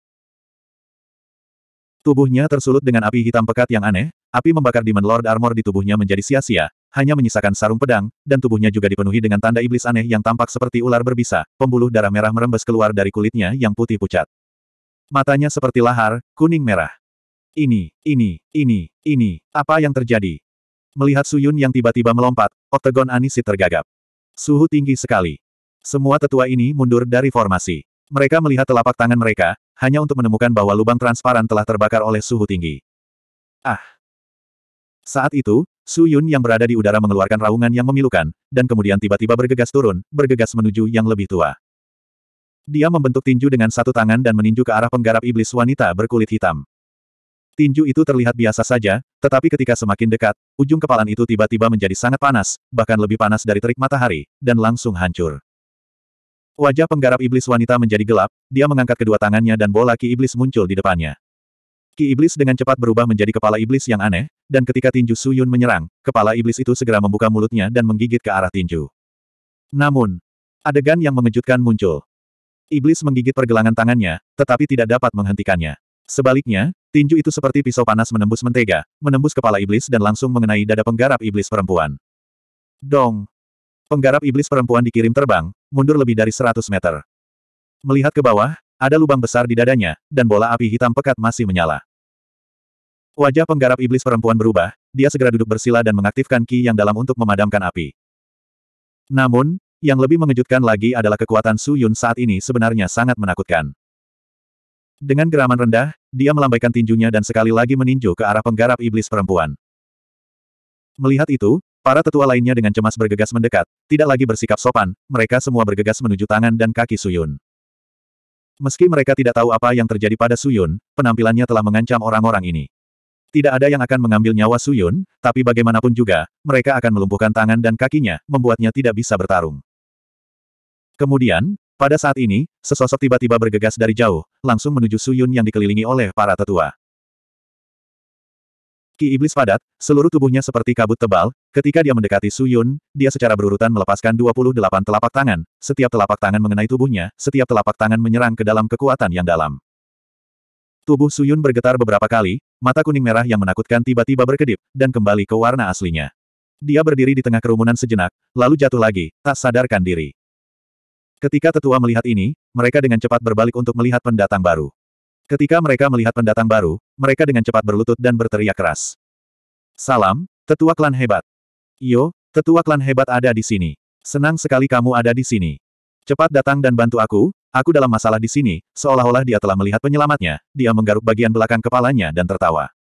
A: Tubuhnya tersulut dengan api hitam pekat yang aneh, api membakar Demon Lord Armor di tubuhnya menjadi sia-sia, hanya menyisakan sarung pedang, dan tubuhnya juga dipenuhi dengan tanda iblis aneh yang tampak seperti ular berbisa, pembuluh darah merah merembes keluar dari kulitnya yang putih pucat. Matanya seperti lahar, kuning merah. Ini, ini, ini, ini, apa yang terjadi? Melihat Suyun yang tiba-tiba melompat, Oktagon Anisit tergagap. Suhu tinggi sekali. Semua tetua ini mundur dari formasi. Mereka melihat telapak tangan mereka, hanya untuk menemukan bahwa lubang transparan telah terbakar oleh suhu tinggi. Ah! Saat itu, Su Yun yang berada di udara mengeluarkan raungan yang memilukan, dan kemudian tiba-tiba bergegas turun, bergegas menuju yang lebih tua. Dia membentuk tinju dengan satu tangan dan meninju ke arah penggarap iblis wanita berkulit hitam. Tinju itu terlihat biasa saja, tetapi ketika semakin dekat, ujung kepalan itu tiba-tiba menjadi sangat panas, bahkan lebih panas dari terik matahari, dan langsung hancur. Wajah penggarap iblis wanita menjadi gelap, dia mengangkat kedua tangannya dan bola ki iblis muncul di depannya. Ki Iblis dengan cepat berubah menjadi kepala iblis yang aneh, dan ketika tinju Suyun menyerang, kepala iblis itu segera membuka mulutnya dan menggigit ke arah tinju. Namun, adegan yang mengejutkan muncul. Iblis menggigit pergelangan tangannya, tetapi tidak dapat menghentikannya. Sebaliknya, tinju itu seperti pisau panas menembus mentega, menembus kepala iblis dan langsung mengenai dada penggarap iblis perempuan. Dong! Penggarap iblis perempuan dikirim terbang, mundur lebih dari 100 meter. Melihat ke bawah, ada lubang besar di dadanya, dan bola api hitam pekat masih menyala. Wajah penggarap iblis perempuan berubah, dia segera duduk bersila dan mengaktifkan ki yang dalam untuk memadamkan api. Namun, yang lebih mengejutkan lagi adalah kekuatan Su Yun saat ini sebenarnya sangat menakutkan. Dengan geraman rendah, dia melambaikan tinjunya dan sekali lagi meninju ke arah penggarap iblis perempuan. Melihat itu, para tetua lainnya dengan cemas bergegas mendekat, tidak lagi bersikap sopan, mereka semua bergegas menuju tangan dan kaki Su Yun. Meski mereka tidak tahu apa yang terjadi pada Suyun, penampilannya telah mengancam orang-orang ini. Tidak ada yang akan mengambil nyawa Suyun, tapi bagaimanapun juga, mereka akan melumpuhkan tangan dan kakinya, membuatnya tidak bisa bertarung. Kemudian, pada saat ini, sesosok tiba-tiba bergegas dari jauh, langsung menuju Suyun yang dikelilingi oleh para tetua. Ki Iblis padat, seluruh tubuhnya seperti kabut tebal, ketika dia mendekati Su Yun, dia secara berurutan melepaskan 28 telapak tangan, setiap telapak tangan mengenai tubuhnya, setiap telapak tangan menyerang ke dalam kekuatan yang dalam. Tubuh Su Yun bergetar beberapa kali, mata kuning merah yang menakutkan tiba-tiba berkedip, dan kembali ke warna aslinya. Dia berdiri di tengah kerumunan sejenak, lalu jatuh lagi, tak sadarkan diri. Ketika tetua melihat ini, mereka dengan cepat berbalik untuk melihat pendatang baru. Ketika mereka melihat pendatang baru, mereka dengan cepat berlutut dan berteriak keras. Salam, tetua klan hebat. Yo, tetua klan hebat ada di sini. Senang sekali kamu ada di sini. Cepat datang dan bantu aku, aku dalam masalah di sini, seolah-olah dia telah melihat penyelamatnya, dia menggaruk bagian belakang kepalanya dan tertawa.